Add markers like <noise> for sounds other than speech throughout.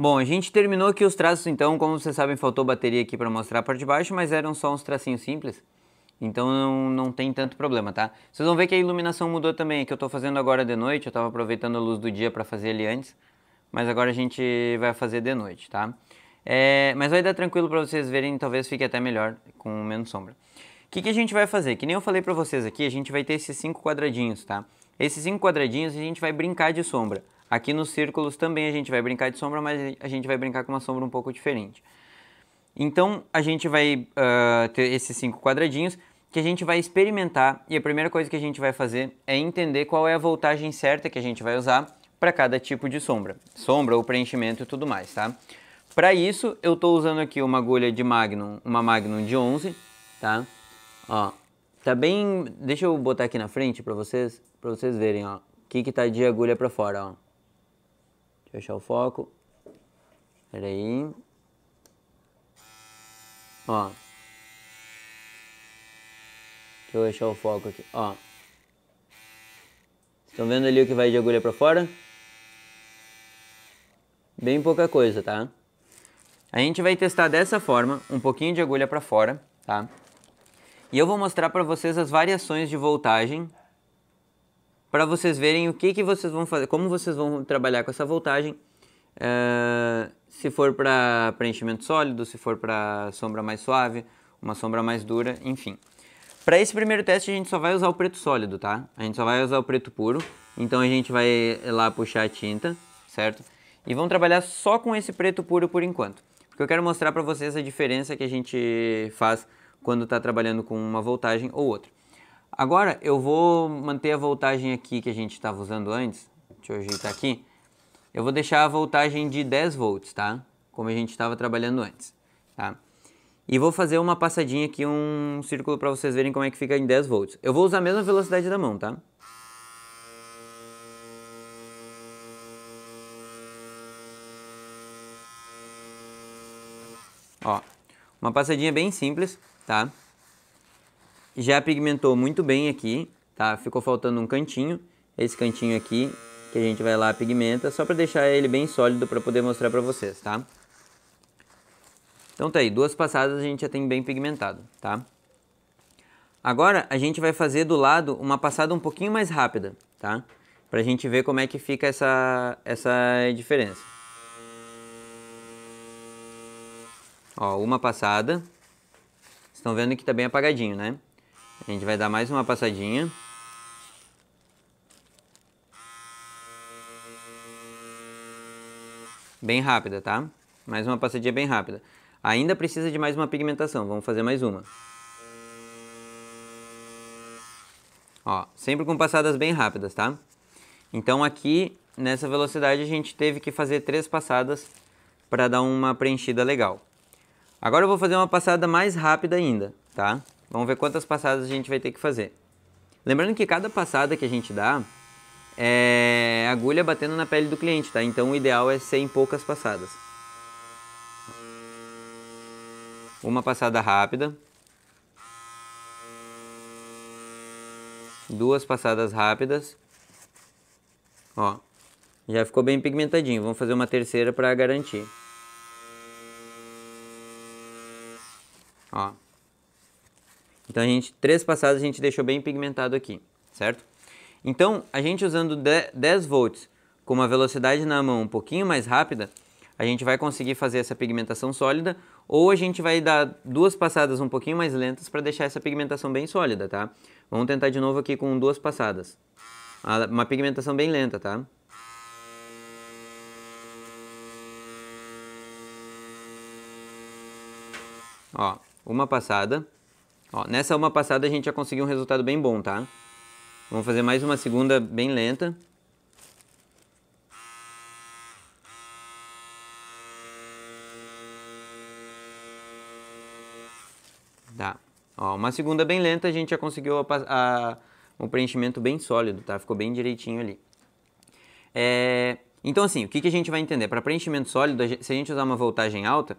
Bom, a gente terminou aqui os traços então, como vocês sabem faltou bateria aqui para mostrar a parte de baixo, mas eram só uns tracinhos simples, então não, não tem tanto problema, tá? Vocês vão ver que a iluminação mudou também, é que eu estou fazendo agora de noite, eu estava aproveitando a luz do dia para fazer ele antes, mas agora a gente vai fazer de noite, tá? É, mas vai dar tranquilo para vocês verem, talvez fique até melhor com menos sombra. O que, que a gente vai fazer? Que nem eu falei para vocês aqui, a gente vai ter esses cinco quadradinhos, tá? Esses cinco quadradinhos a gente vai brincar de sombra. Aqui nos círculos também a gente vai brincar de sombra, mas a gente vai brincar com uma sombra um pouco diferente. Então a gente vai uh, ter esses cinco quadradinhos que a gente vai experimentar e a primeira coisa que a gente vai fazer é entender qual é a voltagem certa que a gente vai usar para cada tipo de sombra, sombra ou preenchimento e tudo mais, tá? Para isso eu estou usando aqui uma agulha de Magnum, uma Magnum de 11, tá? Ó, tá bem, deixa eu botar aqui na frente para vocês, para vocês verem, ó, o que que tá de agulha para fora, ó. Fechar o foco. Pera aí. Ó. Deixa eu fechar o foco aqui. Ó. Estão vendo ali o que vai de agulha pra fora? Bem pouca coisa, tá? A gente vai testar dessa forma, um pouquinho de agulha pra fora, tá? E eu vou mostrar pra vocês as variações de voltagem para vocês verem o que, que vocês vão fazer, como vocês vão trabalhar com essa voltagem, uh, se for para preenchimento sólido, se for para sombra mais suave, uma sombra mais dura, enfim. Para esse primeiro teste a gente só vai usar o preto sólido, tá? A gente só vai usar o preto puro, então a gente vai lá puxar a tinta, certo? E vamos trabalhar só com esse preto puro por enquanto, porque eu quero mostrar para vocês é a diferença que a gente faz quando está trabalhando com uma voltagem ou outra. Agora eu vou manter a voltagem aqui que a gente estava usando antes. Deixa eu ajeitar aqui. Eu vou deixar a voltagem de 10 volts, tá? Como a gente estava trabalhando antes, tá? E vou fazer uma passadinha aqui, um círculo para vocês verem como é que fica em 10 volts. Eu vou usar a mesma velocidade da mão, tá? Ó, uma passadinha bem simples, tá? Já pigmentou muito bem aqui, tá? Ficou faltando um cantinho, esse cantinho aqui, que a gente vai lá pigmenta, só para deixar ele bem sólido para poder mostrar para vocês, tá? Então tá aí, duas passadas a gente já tem bem pigmentado, tá? Agora a gente vai fazer do lado uma passada um pouquinho mais rápida, tá? Pra gente ver como é que fica essa, essa diferença. Ó, uma passada. Estão vendo que tá bem apagadinho, né? A gente vai dar mais uma passadinha. Bem rápida, tá? Mais uma passadinha bem rápida. Ainda precisa de mais uma pigmentação, vamos fazer mais uma. Ó, sempre com passadas bem rápidas, tá? Então aqui, nessa velocidade, a gente teve que fazer três passadas para dar uma preenchida legal. Agora eu vou fazer uma passada mais rápida ainda, tá? Vamos ver quantas passadas a gente vai ter que fazer. Lembrando que cada passada que a gente dá é agulha batendo na pele do cliente, tá? Então o ideal é ser em poucas passadas. Uma passada rápida. Duas passadas rápidas. Ó, já ficou bem pigmentadinho. Vamos fazer uma terceira para garantir. Ó. Então a gente, três passadas a gente deixou bem pigmentado aqui, certo? Então a gente usando 10 volts com uma velocidade na mão um pouquinho mais rápida, a gente vai conseguir fazer essa pigmentação sólida ou a gente vai dar duas passadas um pouquinho mais lentas para deixar essa pigmentação bem sólida, tá? Vamos tentar de novo aqui com duas passadas. Ah, uma pigmentação bem lenta, tá? Ó, uma passada. Ó, nessa uma passada a gente já conseguiu um resultado bem bom, tá? Vamos fazer mais uma segunda bem lenta. Tá. Ó, uma segunda bem lenta a gente já conseguiu a, a, um preenchimento bem sólido, tá? Ficou bem direitinho ali. É, então assim, o que, que a gente vai entender? Para preenchimento sólido, se a gente usar uma voltagem alta,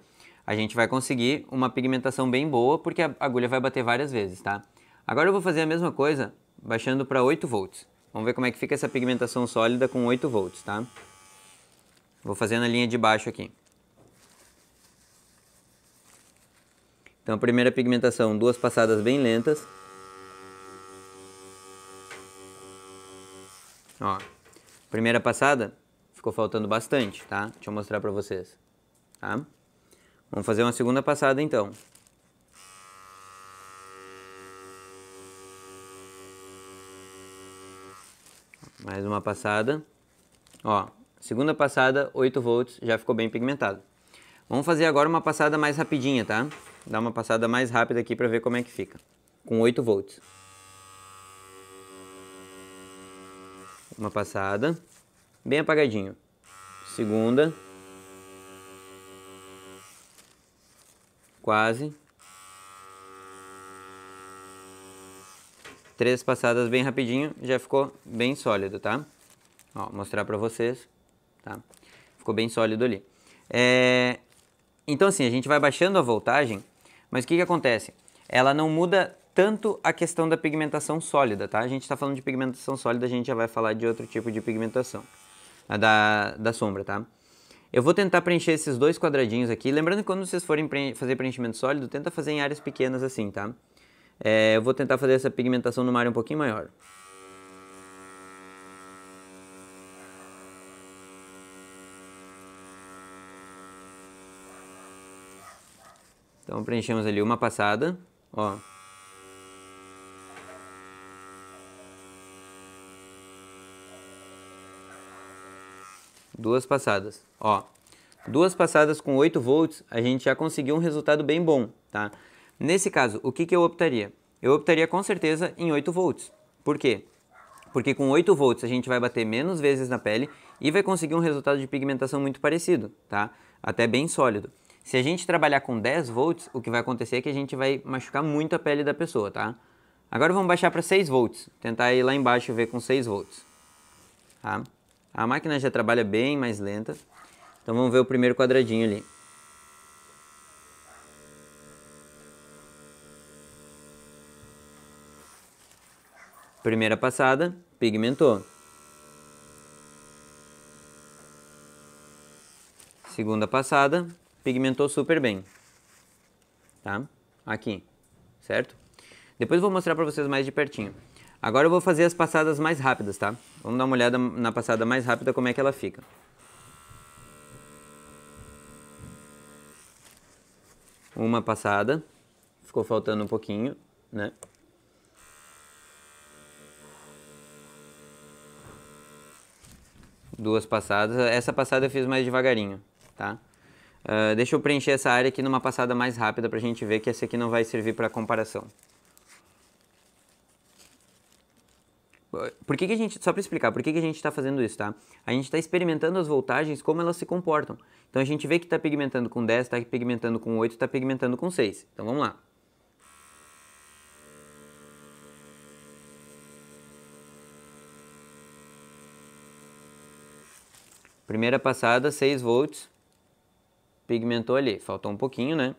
a gente vai conseguir uma pigmentação bem boa, porque a agulha vai bater várias vezes, tá? Agora eu vou fazer a mesma coisa, baixando para 8 volts. Vamos ver como é que fica essa pigmentação sólida com 8 volts, tá? Vou fazer na linha de baixo aqui. Então a primeira pigmentação, duas passadas bem lentas. Ó, primeira passada ficou faltando bastante, tá? Deixa eu mostrar para vocês, tá? Vamos fazer uma segunda passada então. Mais uma passada. Ó, segunda passada, 8 volts, já ficou bem pigmentado. Vamos fazer agora uma passada mais rapidinha, tá? Dá uma passada mais rápida aqui para ver como é que fica. Com 8 volts. Uma passada. Bem apagadinho. Segunda. quase. Três passadas bem rapidinho, já ficou bem sólido, tá? Ó, mostrar pra vocês, tá? Ficou bem sólido ali. É... Então assim, a gente vai baixando a voltagem, mas o que que acontece? Ela não muda tanto a questão da pigmentação sólida, tá? A gente está falando de pigmentação sólida, a gente já vai falar de outro tipo de pigmentação, da, da sombra, tá? Eu vou tentar preencher esses dois quadradinhos aqui. Lembrando que quando vocês forem preen fazer preenchimento sólido, tenta fazer em áreas pequenas assim, tá? É, eu vou tentar fazer essa pigmentação numa área um pouquinho maior. Então preenchemos ali uma passada, ó. duas passadas, ó. Duas passadas com 8 volts, a gente já conseguiu um resultado bem bom, tá? Nesse caso, o que, que eu optaria? Eu optaria com certeza em 8 volts. Por quê? Porque com 8 volts a gente vai bater menos vezes na pele e vai conseguir um resultado de pigmentação muito parecido, tá? Até bem sólido. Se a gente trabalhar com 10 volts, o que vai acontecer é que a gente vai machucar muito a pele da pessoa, tá? Agora vamos baixar para 6 volts, tentar ir lá embaixo e ver com 6 volts, tá? A máquina já trabalha bem mais lenta. Então vamos ver o primeiro quadradinho ali. Primeira passada, pigmentou. Segunda passada, pigmentou super bem. Tá? Aqui, certo? Depois eu vou mostrar para vocês mais de pertinho. Agora eu vou fazer as passadas mais rápidas, tá? Vamos dar uma olhada na passada mais rápida como é que ela fica. Uma passada, ficou faltando um pouquinho, né? Duas passadas, essa passada eu fiz mais devagarinho, tá? Uh, deixa eu preencher essa área aqui numa passada mais rápida pra gente ver que essa aqui não vai servir para comparação. Por que, que a gente, só para explicar, por que, que a gente está fazendo isso, tá? A gente está experimentando as voltagens, como elas se comportam. Então a gente vê que está pigmentando com 10, está pigmentando com 8, está pigmentando com 6. Então vamos lá. Primeira passada, 6 volts, pigmentou ali, faltou um pouquinho, né?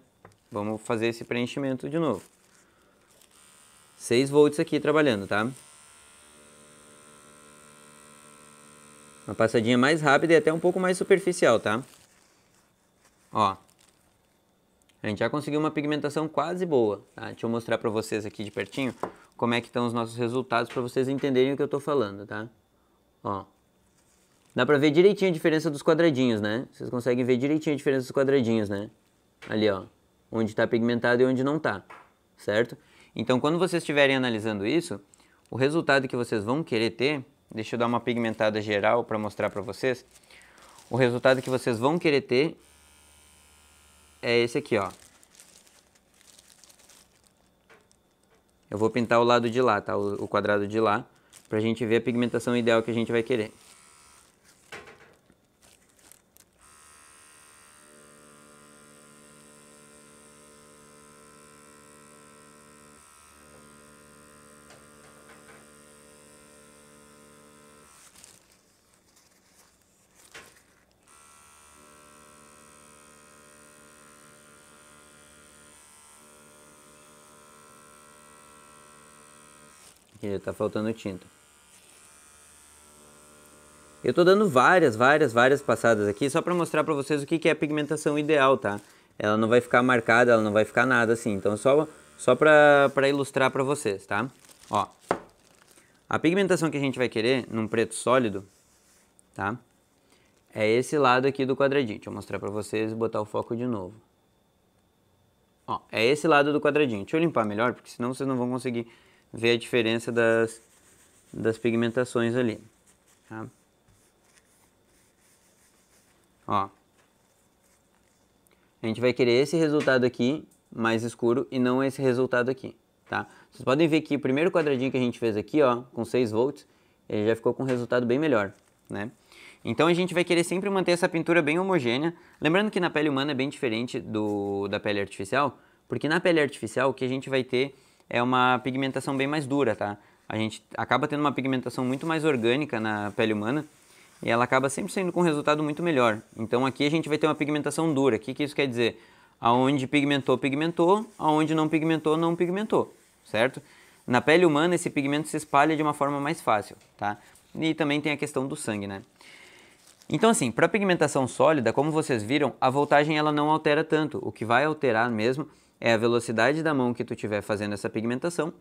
Vamos fazer esse preenchimento de novo. 6 volts aqui trabalhando, tá? Uma passadinha mais rápida e até um pouco mais superficial, tá? Ó. A gente já conseguiu uma pigmentação quase boa, tá? Deixa eu mostrar pra vocês aqui de pertinho como é que estão os nossos resultados para vocês entenderem o que eu tô falando, tá? Ó. Dá pra ver direitinho a diferença dos quadradinhos, né? Vocês conseguem ver direitinho a diferença dos quadradinhos, né? Ali, ó. Onde tá pigmentado e onde não tá, certo? Então, quando vocês estiverem analisando isso, o resultado que vocês vão querer ter Deixa eu dar uma pigmentada geral para mostrar para vocês. O resultado que vocês vão querer ter é esse aqui, ó. Eu vou pintar o lado de lá, tá? O, quadrado de lá, pra gente ver a pigmentação ideal que a gente vai querer. tinta, tá faltando tinta. Eu tô dando várias, várias, várias passadas aqui só para mostrar para vocês o que, que é a pigmentação ideal, tá? Ela não vai ficar marcada, ela não vai ficar nada assim, então só, só para ilustrar para vocês, tá? Ó, a pigmentação que a gente vai querer num preto sólido, tá? É esse lado aqui do quadradinho, deixa eu mostrar para vocês e botar o foco de novo. Ó, é esse lado do quadradinho, deixa eu limpar melhor, porque senão vocês não vão conseguir ver a diferença das, das pigmentações ali. Tá? Ó. A gente vai querer esse resultado aqui mais escuro e não esse resultado aqui, tá? Vocês podem ver que o primeiro quadradinho que a gente fez aqui, ó, com 6 volts, ele já ficou com um resultado bem melhor, né? Então a gente vai querer sempre manter essa pintura bem homogênea. Lembrando que na pele humana é bem diferente do, da pele artificial, porque na pele artificial o que a gente vai ter é uma pigmentação bem mais dura, tá? A gente acaba tendo uma pigmentação muito mais orgânica na pele humana e ela acaba sempre sendo com resultado muito melhor. Então aqui a gente vai ter uma pigmentação dura. O que, que isso quer dizer? Aonde pigmentou, pigmentou, aonde não pigmentou, não pigmentou, certo? Na pele humana esse pigmento se espalha de uma forma mais fácil, tá? E também tem a questão do sangue, né? Então assim, para pigmentação sólida, como vocês viram, a voltagem ela não altera tanto. O que vai alterar mesmo é a velocidade da mão que tu tiver fazendo essa pigmentação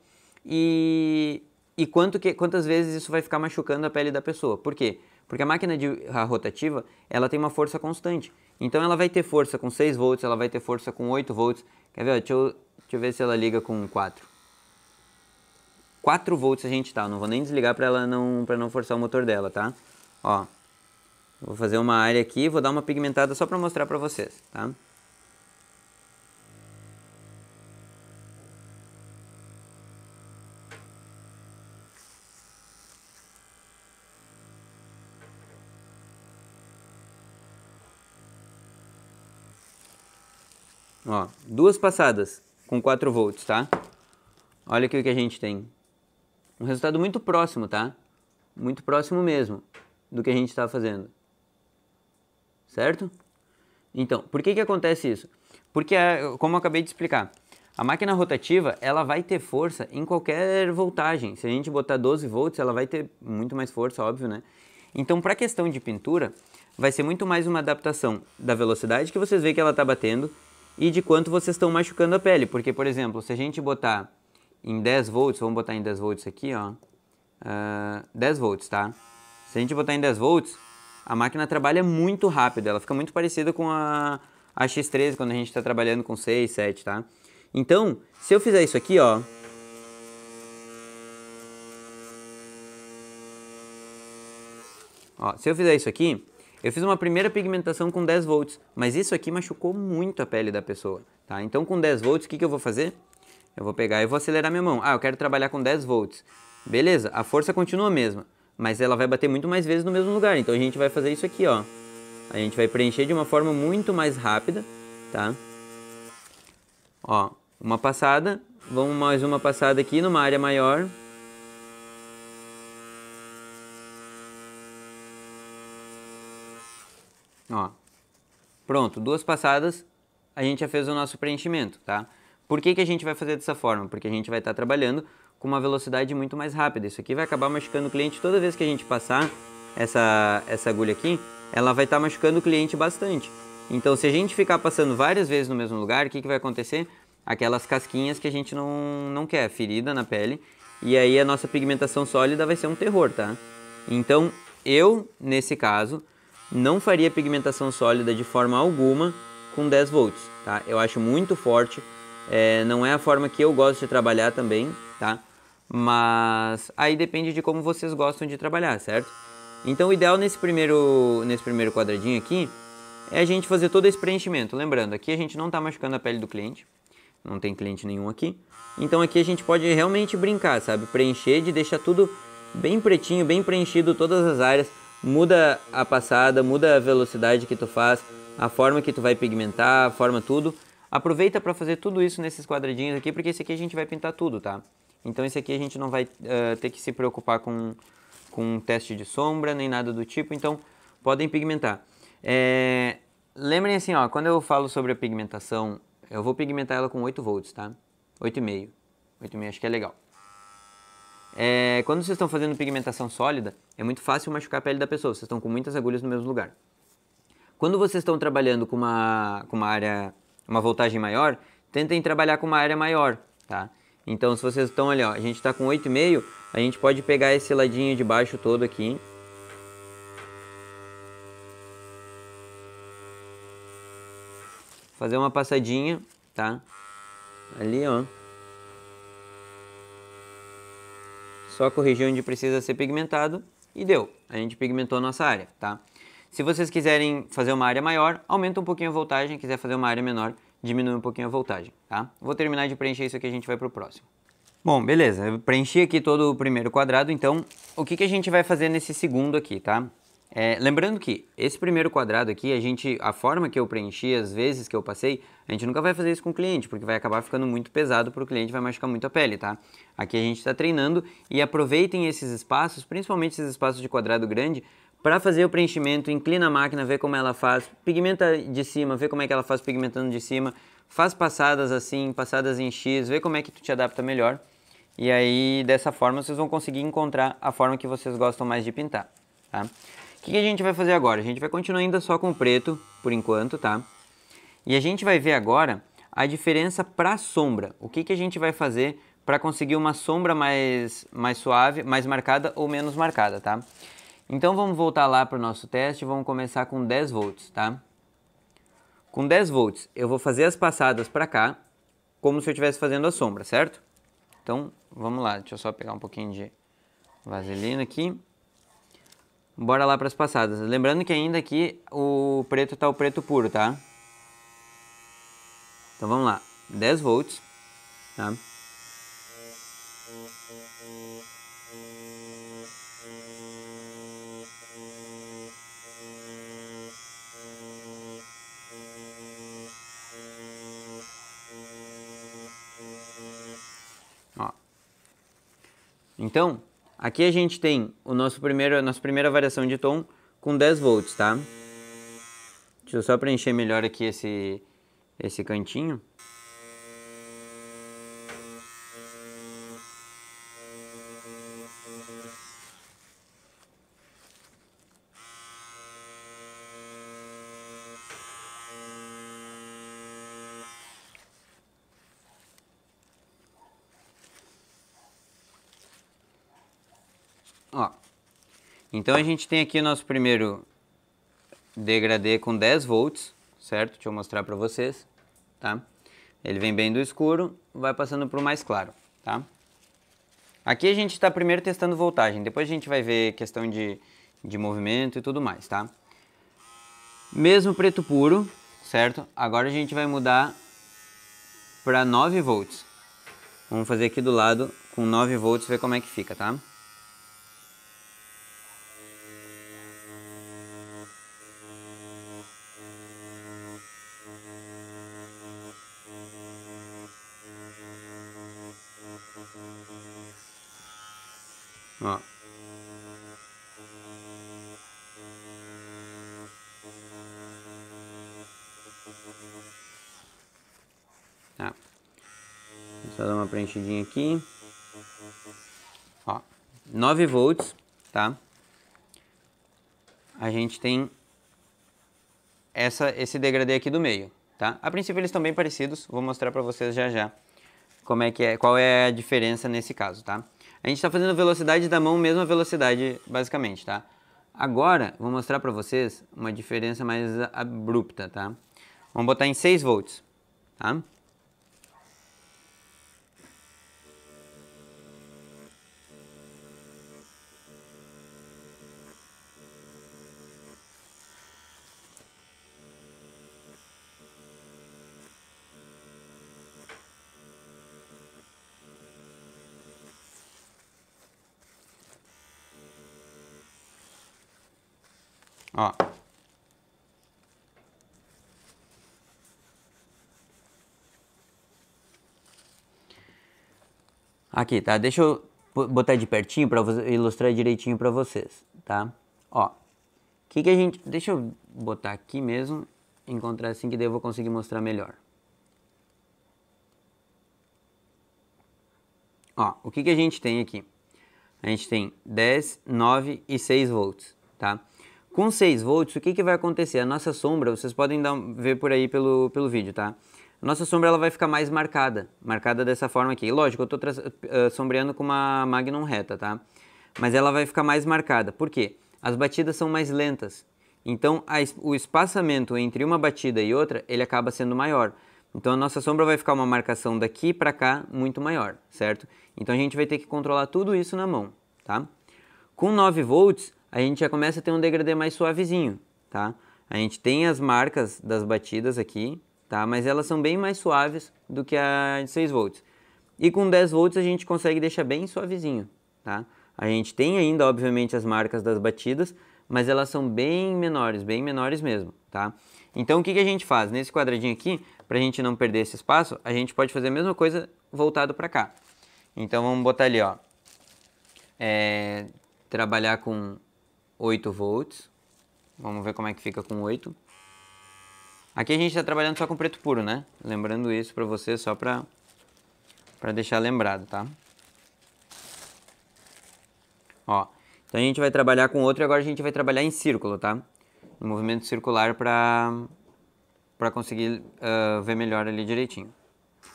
e, e quanto que, quantas vezes isso vai ficar machucando a pele da pessoa. Por quê? Porque a máquina de, a rotativa ela tem uma força constante. Então ela vai ter força com 6 volts, ela vai ter força com 8 volts. Quer ver? Deixa eu, deixa eu ver se ela liga com 4. 4 volts a gente tá, não vou nem desligar para ela não para não forçar o motor dela, tá? Ó. Vou fazer uma área aqui, vou dar uma pigmentada só para mostrar para vocês, tá? Ó, duas passadas com 4 volts, tá? Olha aqui o que a gente tem. Um resultado muito próximo, tá? Muito próximo mesmo do que a gente estava tá fazendo. Certo? Então, por que que acontece isso? Porque, é, como eu acabei de explicar, a máquina rotativa, ela vai ter força em qualquer voltagem. Se a gente botar 12 volts, ela vai ter muito mais força, óbvio, né? Então, para a questão de pintura, vai ser muito mais uma adaptação da velocidade que vocês veem que ela está batendo e de quanto vocês estão machucando a pele. Porque, por exemplo, se a gente botar em 10 volts, vamos botar em 10 volts aqui, ó, uh, ah, 10 volts, tá? Se a gente botar em 10 volts, a máquina trabalha muito rápido, ela fica muito parecida com a, a X13 quando a gente está trabalhando com 6, 7, tá? Então, se eu fizer isso aqui, ó, ó se eu fizer isso aqui, eu fiz uma primeira pigmentação com 10 volts, mas isso aqui machucou muito a pele da pessoa, tá? Então com 10 volts, o que, que eu vou fazer? Eu vou pegar e vou acelerar minha mão. Ah, eu quero trabalhar com 10 volts. Beleza, a força continua a mesma, mas ela vai bater muito mais vezes no mesmo lugar. Então a gente vai fazer isso aqui, ó. A gente vai preencher de uma forma muito mais rápida, tá? Ó, uma passada, vamos mais uma passada aqui numa área maior. Ó. Pronto, duas passadas, a gente já fez o nosso preenchimento, tá? Por que, que a gente vai fazer dessa forma? Porque a gente vai estar tá trabalhando com uma velocidade muito mais rápida. Isso aqui vai acabar machucando o cliente toda vez que a gente passar essa, essa agulha aqui, ela vai estar tá machucando o cliente bastante. Então, se a gente ficar passando várias vezes no mesmo lugar, o que, que vai acontecer? Aquelas casquinhas que a gente não, não quer, ferida na pele. E aí a nossa pigmentação sólida vai ser um terror, tá? Então, eu, nesse caso, não faria pigmentação sólida de forma alguma com 10 volts, tá? Eu acho muito forte, é, não é a forma que eu gosto de trabalhar também, tá? Mas aí depende de como vocês gostam de trabalhar, certo? Então o ideal nesse primeiro, nesse primeiro quadradinho aqui é a gente fazer todo esse preenchimento. Lembrando, aqui a gente não está machucando a pele do cliente, não tem cliente nenhum aqui. Então aqui a gente pode realmente brincar, sabe? Preencher de deixar tudo bem pretinho, bem preenchido, todas as áreas, muda a passada, muda a velocidade que tu faz, a forma que tu vai pigmentar, a forma tudo. Aproveita para fazer tudo isso nesses quadradinhos aqui, porque esse aqui a gente vai pintar tudo, tá? Então esse aqui a gente não vai uh, ter que se preocupar com, com um teste de sombra, nem nada do tipo, então podem pigmentar. É... Lembrem assim, ó, quando eu falo sobre a pigmentação, eu vou pigmentar ela com 8 volts, tá? 8,5. 8,5 acho que é legal. É, quando vocês estão fazendo pigmentação sólida, é muito fácil machucar a pele da pessoa, vocês estão com muitas agulhas no mesmo lugar. Quando vocês estão trabalhando com uma, com uma área, uma voltagem maior, tentem trabalhar com uma área maior, tá? Então, se vocês estão ali, ó, a gente está com 8,5, a gente pode pegar esse ladinho de baixo todo aqui. Fazer uma passadinha, tá? Ali, ó. só corrigiu onde precisa ser pigmentado e deu. A gente pigmentou a nossa área, tá? Se vocês quiserem fazer uma área maior, aumenta um pouquinho a voltagem. Se quiser fazer uma área menor, diminui um pouquinho a voltagem, tá? Vou terminar de preencher isso aqui e a gente vai pro próximo. Bom, beleza. Eu preenchi aqui todo o primeiro quadrado, então o que, que a gente vai fazer nesse segundo aqui, tá? É, lembrando que esse primeiro quadrado aqui, a gente, a forma que eu preenchi, as vezes que eu passei, a gente nunca vai fazer isso com o cliente, porque vai acabar ficando muito pesado para o cliente, vai machucar muito a pele, tá? Aqui a gente está treinando e aproveitem esses espaços, principalmente esses espaços de quadrado grande, para fazer o preenchimento, inclina a máquina, vê como ela faz, pigmenta de cima, vê como é que ela faz pigmentando de cima, faz passadas assim, passadas em X, vê como é que tu te adapta melhor. E aí, dessa forma, vocês vão conseguir encontrar a forma que vocês gostam mais de pintar, tá? O que a gente vai fazer agora? A gente vai continuar ainda só com o preto, por enquanto, tá? E a gente vai ver agora a diferença para sombra. O que, que a gente vai fazer para conseguir uma sombra mais, mais suave, mais marcada ou menos marcada, tá? Então vamos voltar lá para o nosso teste, vamos começar com 10 volts, tá? Com 10 volts eu vou fazer as passadas para cá, como se eu estivesse fazendo a sombra, certo? Então vamos lá, deixa eu só pegar um pouquinho de vaselina aqui. Bora lá para as passadas. Lembrando que ainda aqui o preto tá o preto puro, tá? Então vamos lá. 10 volts, tá? Ó. Então, Aqui a gente tem o nosso primeiro, a nossa primeira variação de tom com 10 volts, tá? Deixa eu só preencher melhor aqui esse, esse cantinho. Então a gente tem aqui nosso primeiro degradê com 10 volts, certo? Deixa eu mostrar para vocês, tá? Ele vem bem do escuro, vai passando para o mais claro, tá? Aqui a gente está primeiro testando voltagem, depois a gente vai ver questão de, de movimento e tudo mais, tá? Mesmo preto puro, certo? Agora a gente vai mudar para 9 volts. Vamos fazer aqui do lado com 9 volts ver como é que fica, tá? Ó. Ah. Tá. Vou só dar uma preenchidinha aqui. Ó, 9 volts, tá? A gente tem essa, esse degradê aqui do meio, tá? A princípio eles estão bem parecidos, vou mostrar para vocês já já como é que é, qual é a diferença nesse caso, tá? A gente está fazendo a velocidade da mão, mesma velocidade, basicamente, tá? Agora, vou mostrar para vocês uma diferença mais abrupta, tá? Vamos botar em 6 volts, tá? Aqui, tá? Deixa eu botar de pertinho para ilustrar direitinho para vocês, tá? Ó, que que a gente... Deixa eu botar aqui mesmo, encontrar assim que daí eu vou conseguir mostrar melhor. Ó, o que que a gente tem aqui? A gente tem 10, 9 e 6 volts, tá? Com 6 volts, o que que vai acontecer? A nossa sombra, vocês podem dar, ver por aí pelo, pelo vídeo, tá? Tá? nossa sombra ela vai ficar mais marcada, marcada dessa forma aqui. lógico, eu estou eh, sombreando com uma Magnum reta, tá? Mas ela vai ficar mais marcada. Por quê? As batidas são mais lentas. Então, a, o espaçamento entre uma batida e outra, ele acaba sendo maior. Então, a nossa sombra vai ficar uma marcação daqui para cá muito maior, certo? Então, a gente vai ter que controlar tudo isso na mão, tá? Com 9 volts, a gente já começa a ter um degradê mais suavezinho, tá? A gente tem as marcas das batidas aqui, tá? Mas elas são bem mais suaves do que a de 6 volts. E com 10 volts a gente consegue deixar bem suavezinho, tá? A gente tem ainda, obviamente, as marcas das batidas, mas elas são bem menores, bem menores mesmo, tá? Então o que, que a gente faz? Nesse quadradinho aqui, para a gente não perder esse espaço, a gente pode fazer a mesma coisa voltado para cá. Então vamos botar ali, ó, é, trabalhar com 8 volts, vamos ver como é que fica com 8 Aqui a gente está trabalhando só com preto puro, né? Lembrando isso para você, só para deixar lembrado, tá? Ó, então a gente vai trabalhar com outro e agora a gente vai trabalhar em círculo, tá? No movimento circular para conseguir uh, ver melhor ali direitinho.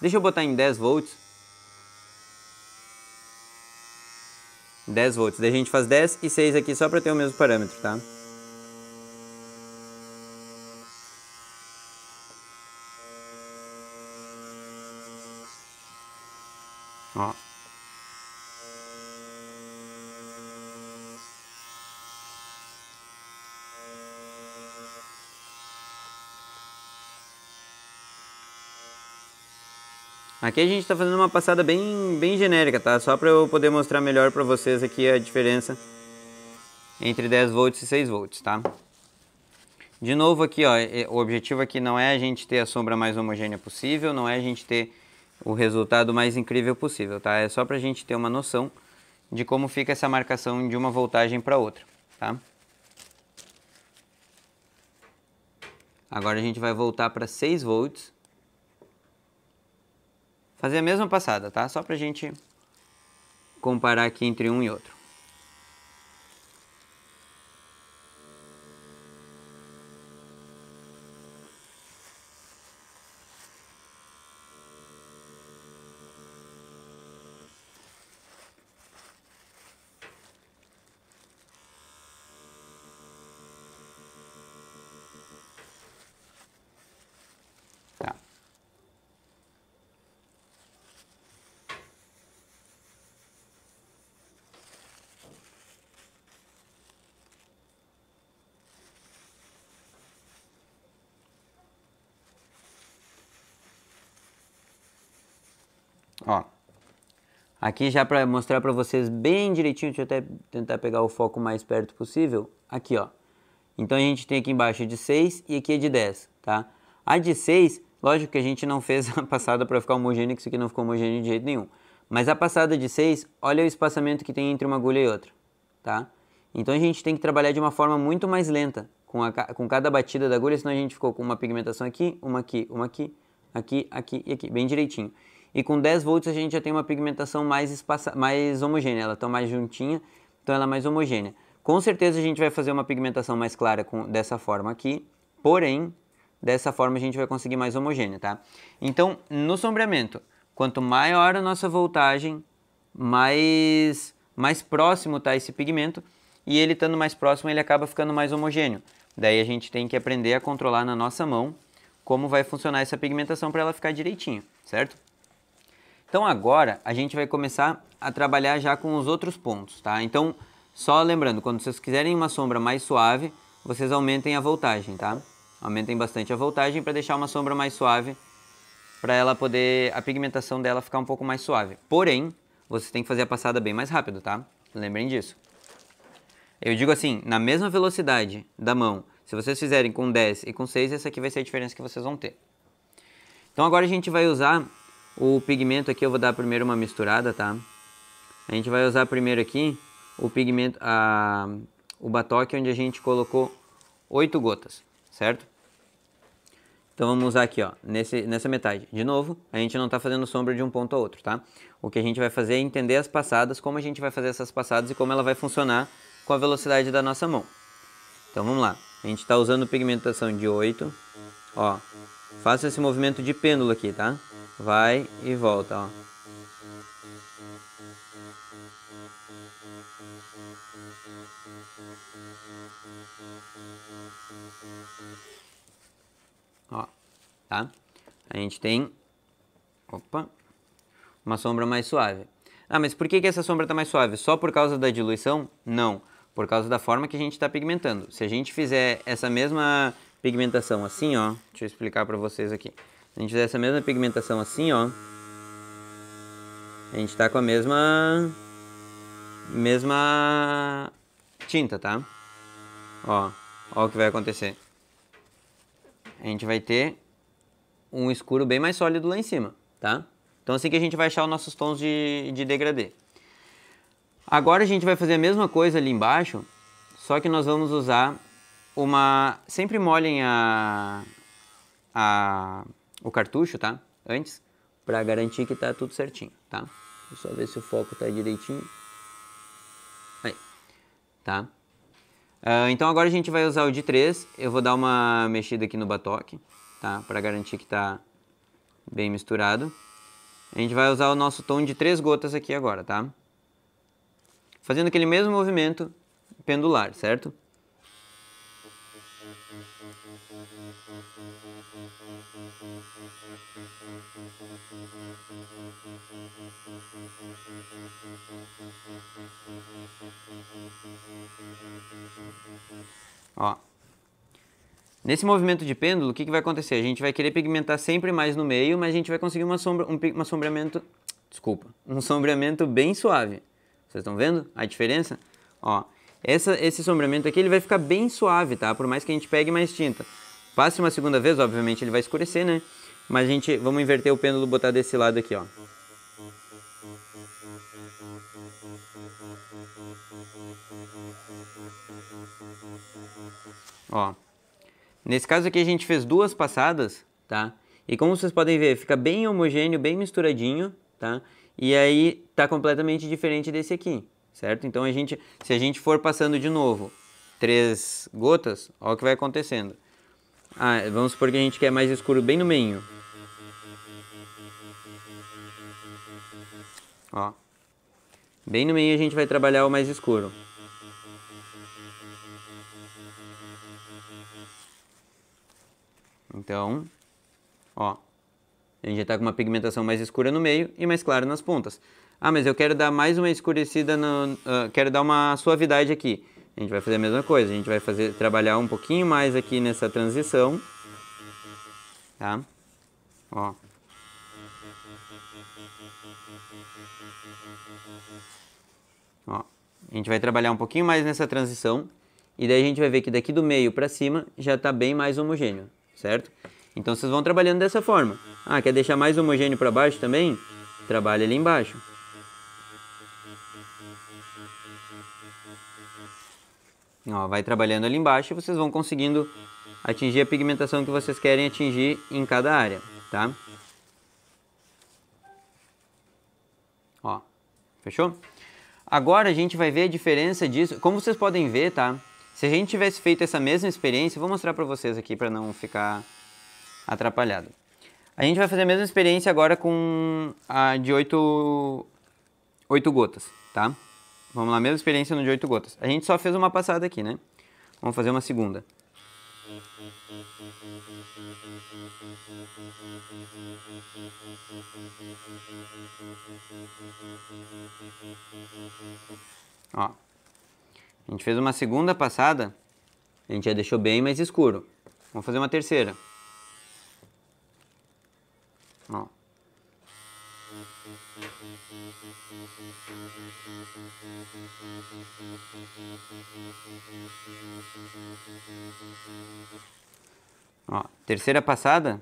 Deixa eu botar em 10 volts. 10 volts. Daí a gente faz 10 e 6 aqui só para ter o mesmo parâmetro, tá? Ó. Aqui a gente está fazendo uma passada bem, bem genérica, tá? Só para eu poder mostrar melhor para vocês aqui a diferença entre 10 volts e 6 volts, tá? De novo aqui, ó, o objetivo aqui não é a gente ter a sombra mais homogênea possível, não é a gente ter o resultado mais incrível possível, tá? É só para a gente ter uma noção de como fica essa marcação de uma voltagem para outra, tá? Agora a gente vai voltar para 6 volts. Fazer a mesma passada, tá? Só para a gente comparar aqui entre um e outro. Aqui já para mostrar para vocês bem direitinho, deixa eu até tentar pegar o foco mais perto possível. Aqui, ó. Então a gente tem aqui embaixo de 6 e aqui é de 10, tá? A de 6, lógico que a gente não fez <laughs> a passada para ficar homogêneo, que isso aqui não ficou homogêneo de jeito nenhum. Mas a passada de 6, olha o espaçamento que tem entre uma agulha e outra, tá? Então a gente tem que trabalhar de uma forma muito mais lenta com, a, com cada batida da agulha, senão a gente ficou com uma pigmentação aqui, uma aqui, uma aqui, aqui, aqui e aqui, bem direitinho. E com 10 volts a gente já tem uma pigmentação mais, espaça, mais homogênea, ela está mais juntinha, então ela é mais homogênea. Com certeza a gente vai fazer uma pigmentação mais clara com, dessa forma aqui, porém, dessa forma a gente vai conseguir mais homogênea, tá? Então, no sombreamento, quanto maior a nossa voltagem, mais, mais próximo está esse pigmento, e ele estando mais próximo, ele acaba ficando mais homogêneo. Daí a gente tem que aprender a controlar na nossa mão como vai funcionar essa pigmentação para ela ficar direitinho, certo? Então agora a gente vai começar a trabalhar já com os outros pontos, tá? Então, só lembrando, quando vocês quiserem uma sombra mais suave, vocês aumentem a voltagem, tá? Aumentem bastante a voltagem para deixar uma sombra mais suave, para ela poder, a pigmentação dela ficar um pouco mais suave. Porém, você tem que fazer a passada bem mais rápido, tá? Lembrem disso. Eu digo assim, na mesma velocidade da mão, se vocês fizerem com 10 e com 6, essa aqui vai ser a diferença que vocês vão ter. Então agora a gente vai usar o pigmento aqui eu vou dar primeiro uma misturada, tá? A gente vai usar primeiro aqui o pigmento, a, o batoque onde a gente colocou 8 gotas, certo? Então vamos usar aqui, ó, nesse, nessa metade. De novo, a gente não está fazendo sombra de um ponto a outro, tá? O que a gente vai fazer é entender as passadas, como a gente vai fazer essas passadas e como ela vai funcionar com a velocidade da nossa mão. Então vamos lá. A gente está usando pigmentação de 8. Ó, faça esse movimento de pêndulo aqui, tá? vai e volta, ó. Ó, tá? A gente tem, opa, uma sombra mais suave. Ah, mas por que, que essa sombra está mais suave? Só por causa da diluição? Não, por causa da forma que a gente está pigmentando. Se a gente fizer essa mesma pigmentação assim, ó, deixa eu explicar para vocês aqui a gente fizer essa mesma pigmentação assim, ó, a gente tá com a mesma mesma tinta, tá? Ó, ó o que vai acontecer. A gente vai ter um escuro bem mais sólido lá em cima, tá? Então assim que a gente vai achar os nossos tons de, de degradê. Agora a gente vai fazer a mesma coisa ali embaixo, só que nós vamos usar uma... Sempre molhem a... a o cartucho, tá? Antes, para garantir que tá tudo certinho, tá? só ver se o foco tá direitinho. Aí, tá? Uh, então agora a gente vai usar o de 3, eu vou dar uma mexida aqui no batoque, tá? Para garantir que tá bem misturado. A gente vai usar o nosso tom de três gotas aqui agora, tá? Fazendo aquele mesmo movimento pendular, certo? Ó. Nesse movimento de pêndulo, o que, que vai acontecer? A gente vai querer pigmentar sempre mais no meio, mas a gente vai conseguir uma sombra, um, um sombreamento, desculpa, um sombreamento bem suave. Vocês estão vendo a diferença? Ó, essa, esse sombreamento aqui ele vai ficar bem suave, tá? Por mais que a gente pegue mais tinta. Passe uma segunda vez, obviamente ele vai escurecer, né? Mas a gente, vamos inverter o pêndulo, botar desse lado aqui, ó. Ó. Nesse caso aqui a gente fez duas passadas, tá? E como vocês podem ver, fica bem homogêneo, bem misturadinho, tá? E aí tá completamente diferente desse aqui, certo? Então a gente, se a gente for passando de novo três gotas, ó o que vai acontecendo. Ah, vamos supor que a gente quer mais escuro bem no meio. Ó. Bem no meio a gente vai trabalhar o mais escuro. Então, ó. A gente já está com uma pigmentação mais escura no meio e mais clara nas pontas. Ah, mas eu quero dar mais uma escurecida, no, uh, quero dar uma suavidade aqui. A gente vai fazer a mesma coisa, a gente vai fazer, trabalhar um pouquinho mais aqui nessa transição, tá? Ó. Ó, a gente vai trabalhar um pouquinho mais nessa transição e daí a gente vai ver que daqui do meio para cima já está bem mais homogêneo, certo? Então vocês vão trabalhando dessa forma. Ah, quer deixar mais homogêneo para baixo também? Trabalha ali embaixo. Ó, vai trabalhando ali embaixo e vocês vão conseguindo atingir a pigmentação que vocês querem atingir em cada área, tá? Ó, fechou? Agora a gente vai ver a diferença disso. Como vocês podem ver, tá? Se a gente tivesse feito essa mesma experiência, vou mostrar para vocês aqui para não ficar atrapalhado. A gente vai fazer a mesma experiência agora com a de 8, 8 gotas, tá? Vamos lá, mesma experiência no de oito gotas. A gente só fez uma passada aqui, né? Vamos fazer uma segunda. Ó. A gente fez uma segunda passada, a gente já deixou bem mais escuro. Vamos fazer uma terceira. Ó. Ó, terceira passada,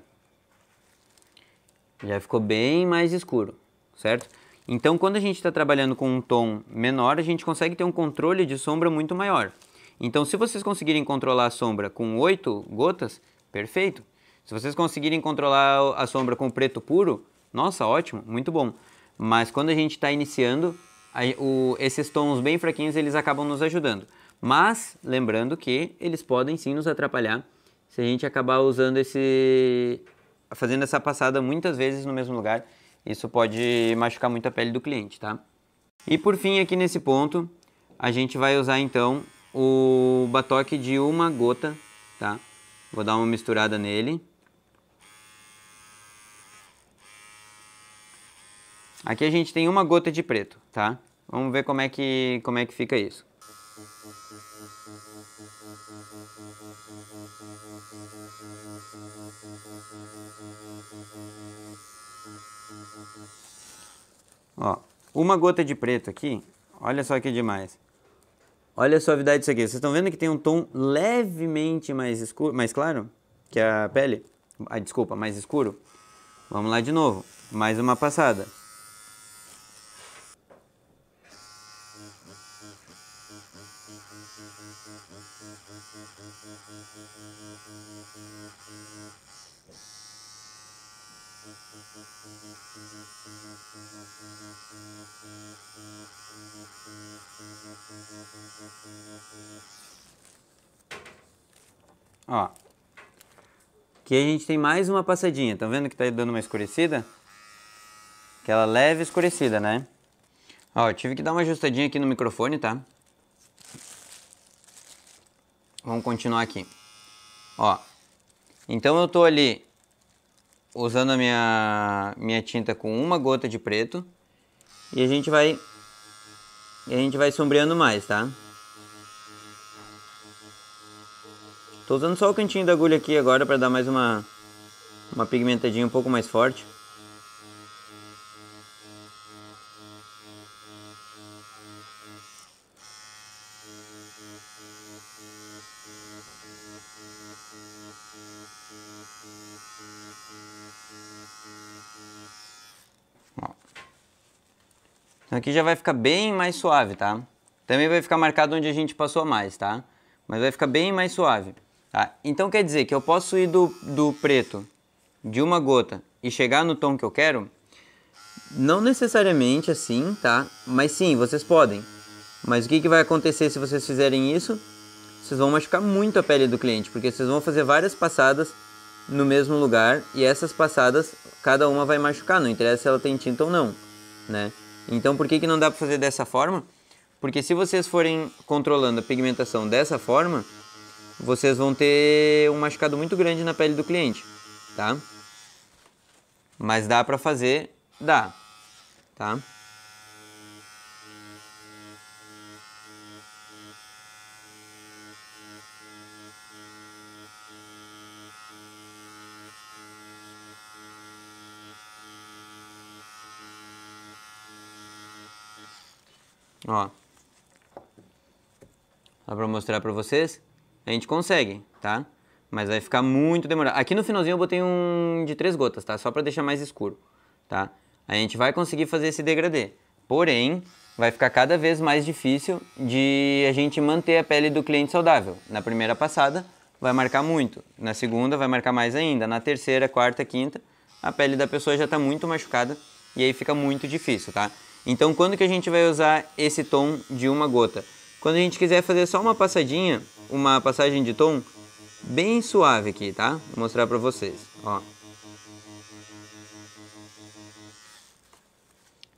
já ficou bem mais escuro, certo? Então, quando a gente está trabalhando com um tom menor, a gente consegue ter um controle de sombra muito maior. Então, se vocês conseguirem controlar a sombra com 8 gotas, perfeito. Se vocês conseguirem controlar a sombra com preto puro, nossa, ótimo, muito bom. Mas quando a gente está iniciando, a, o, esses tons bem fraquinhos eles acabam nos ajudando. Mas, lembrando que eles podem sim nos atrapalhar se a gente acabar usando esse... fazendo essa passada muitas vezes no mesmo lugar. Isso pode machucar muito a pele do cliente, tá? E por fim, aqui nesse ponto, a gente vai usar então o batoque de uma gota, tá? Vou dar uma misturada nele. Aqui a gente tem uma gota de preto, tá? Vamos ver como é que, como é que fica isso. Ó, uma gota de preto aqui, olha só que demais. Olha a suavidade disso aqui. Vocês estão vendo que tem um tom levemente mais escuro, mais claro que a pele? Ah, desculpa, mais escuro. Vamos lá de novo. Mais uma passada. Ó. Aqui a gente tem mais uma passadinha. Tá vendo que tá dando uma escurecida? Aquela leve escurecida, né? Ó, tive que dar uma ajustadinha aqui no microfone, tá? Vamos continuar aqui. Ó. Então eu tô ali usando a minha, minha tinta com uma gota de preto. E a gente vai e a gente vai sombreando mais, tá? Tô usando só o cantinho da agulha aqui agora para dar mais uma uma pigmentadinha um pouco mais forte. Aqui já vai ficar bem mais suave, tá? Também vai ficar marcado onde a gente passou mais, tá? Mas vai ficar bem mais suave, tá? Então quer dizer que eu posso ir do, do preto de uma gota e chegar no tom que eu quero? Não necessariamente assim, tá? Mas sim, vocês podem. Mas o que, que vai acontecer se vocês fizerem isso? Vocês vão machucar muito a pele do cliente, porque vocês vão fazer várias passadas no mesmo lugar e essas passadas, cada uma vai machucar, não interessa se ela tem tinta ou não, né? Então por que, que não dá para fazer dessa forma? Porque se vocês forem controlando a pigmentação dessa forma, vocês vão ter um machucado muito grande na pele do cliente, tá? Mas dá para fazer? Dá, tá? Ó. Só pra mostrar pra vocês, a gente consegue, tá? Mas vai ficar muito demorado. Aqui no finalzinho eu botei um de três gotas, tá? Só pra deixar mais escuro, tá? A gente vai conseguir fazer esse degradê. Porém, vai ficar cada vez mais difícil de a gente manter a pele do cliente saudável. Na primeira passada, vai marcar muito. Na segunda, vai marcar mais ainda. Na terceira, quarta, quinta, a pele da pessoa já está muito machucada e aí fica muito difícil, tá? Então quando que a gente vai usar esse tom de uma gota? Quando a gente quiser fazer só uma passadinha, uma passagem de tom bem suave aqui, tá? Vou mostrar pra vocês, ó.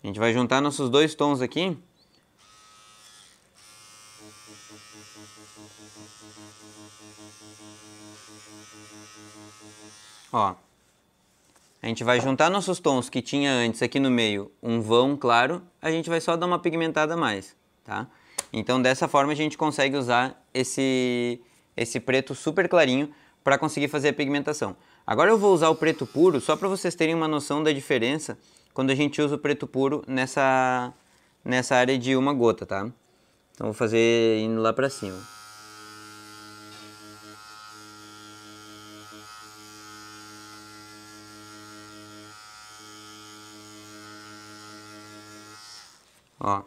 A gente vai juntar nossos dois tons aqui. Ó. A gente vai juntar nossos tons que tinha antes aqui no meio um vão claro, a gente vai só dar uma pigmentada a mais, tá? Então dessa forma a gente consegue usar esse, esse preto super clarinho para conseguir fazer a pigmentação. Agora eu vou usar o preto puro só para vocês terem uma noção da diferença quando a gente usa o preto puro nessa, nessa área de uma gota, tá? Então vou fazer indo lá para cima. Ó.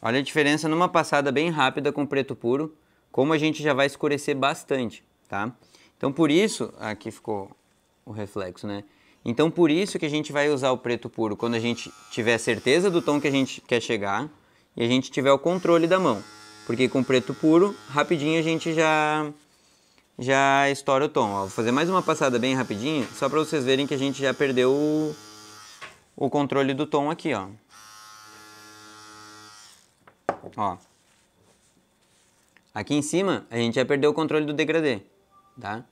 Olha a diferença numa passada bem rápida com preto puro, como a gente já vai escurecer bastante, tá? Então por isso, aqui ficou o reflexo, né? Então por isso que a gente vai usar o preto puro quando a gente tiver certeza do tom que a gente quer chegar e a gente tiver o controle da mão. Porque com preto puro, rapidinho a gente já já estoura o tom. Ó, vou fazer mais uma passada bem rapidinho, só para vocês verem que a gente já perdeu o, o controle do tom aqui, ó. Ó. Aqui em cima, a gente vai perder o controle do degradê, tá?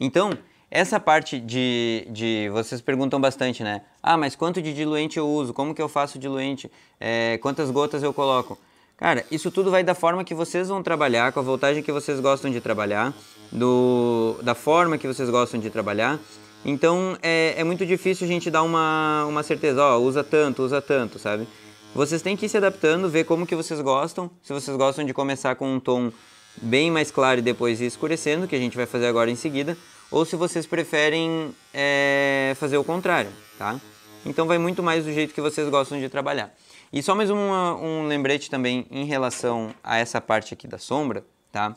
Então, essa parte de, de... Vocês perguntam bastante, né? Ah, mas quanto de diluente eu uso? Como que eu faço diluente? É, quantas gotas eu coloco? Cara, isso tudo vai da forma que vocês vão trabalhar, com a voltagem que vocês gostam de trabalhar, do, da forma que vocês gostam de trabalhar então é, é muito difícil a gente dar uma, uma certeza, ó, usa tanto, usa tanto, sabe? Vocês têm que ir se adaptando, ver como que vocês gostam. Se vocês gostam de começar com um tom bem mais claro e depois ir escurecendo, que a gente vai fazer agora em seguida, ou se vocês preferem é, fazer o contrário, tá? Então vai muito mais do jeito que vocês gostam de trabalhar. E só mais uma, um lembrete também em relação a essa parte aqui da sombra, tá?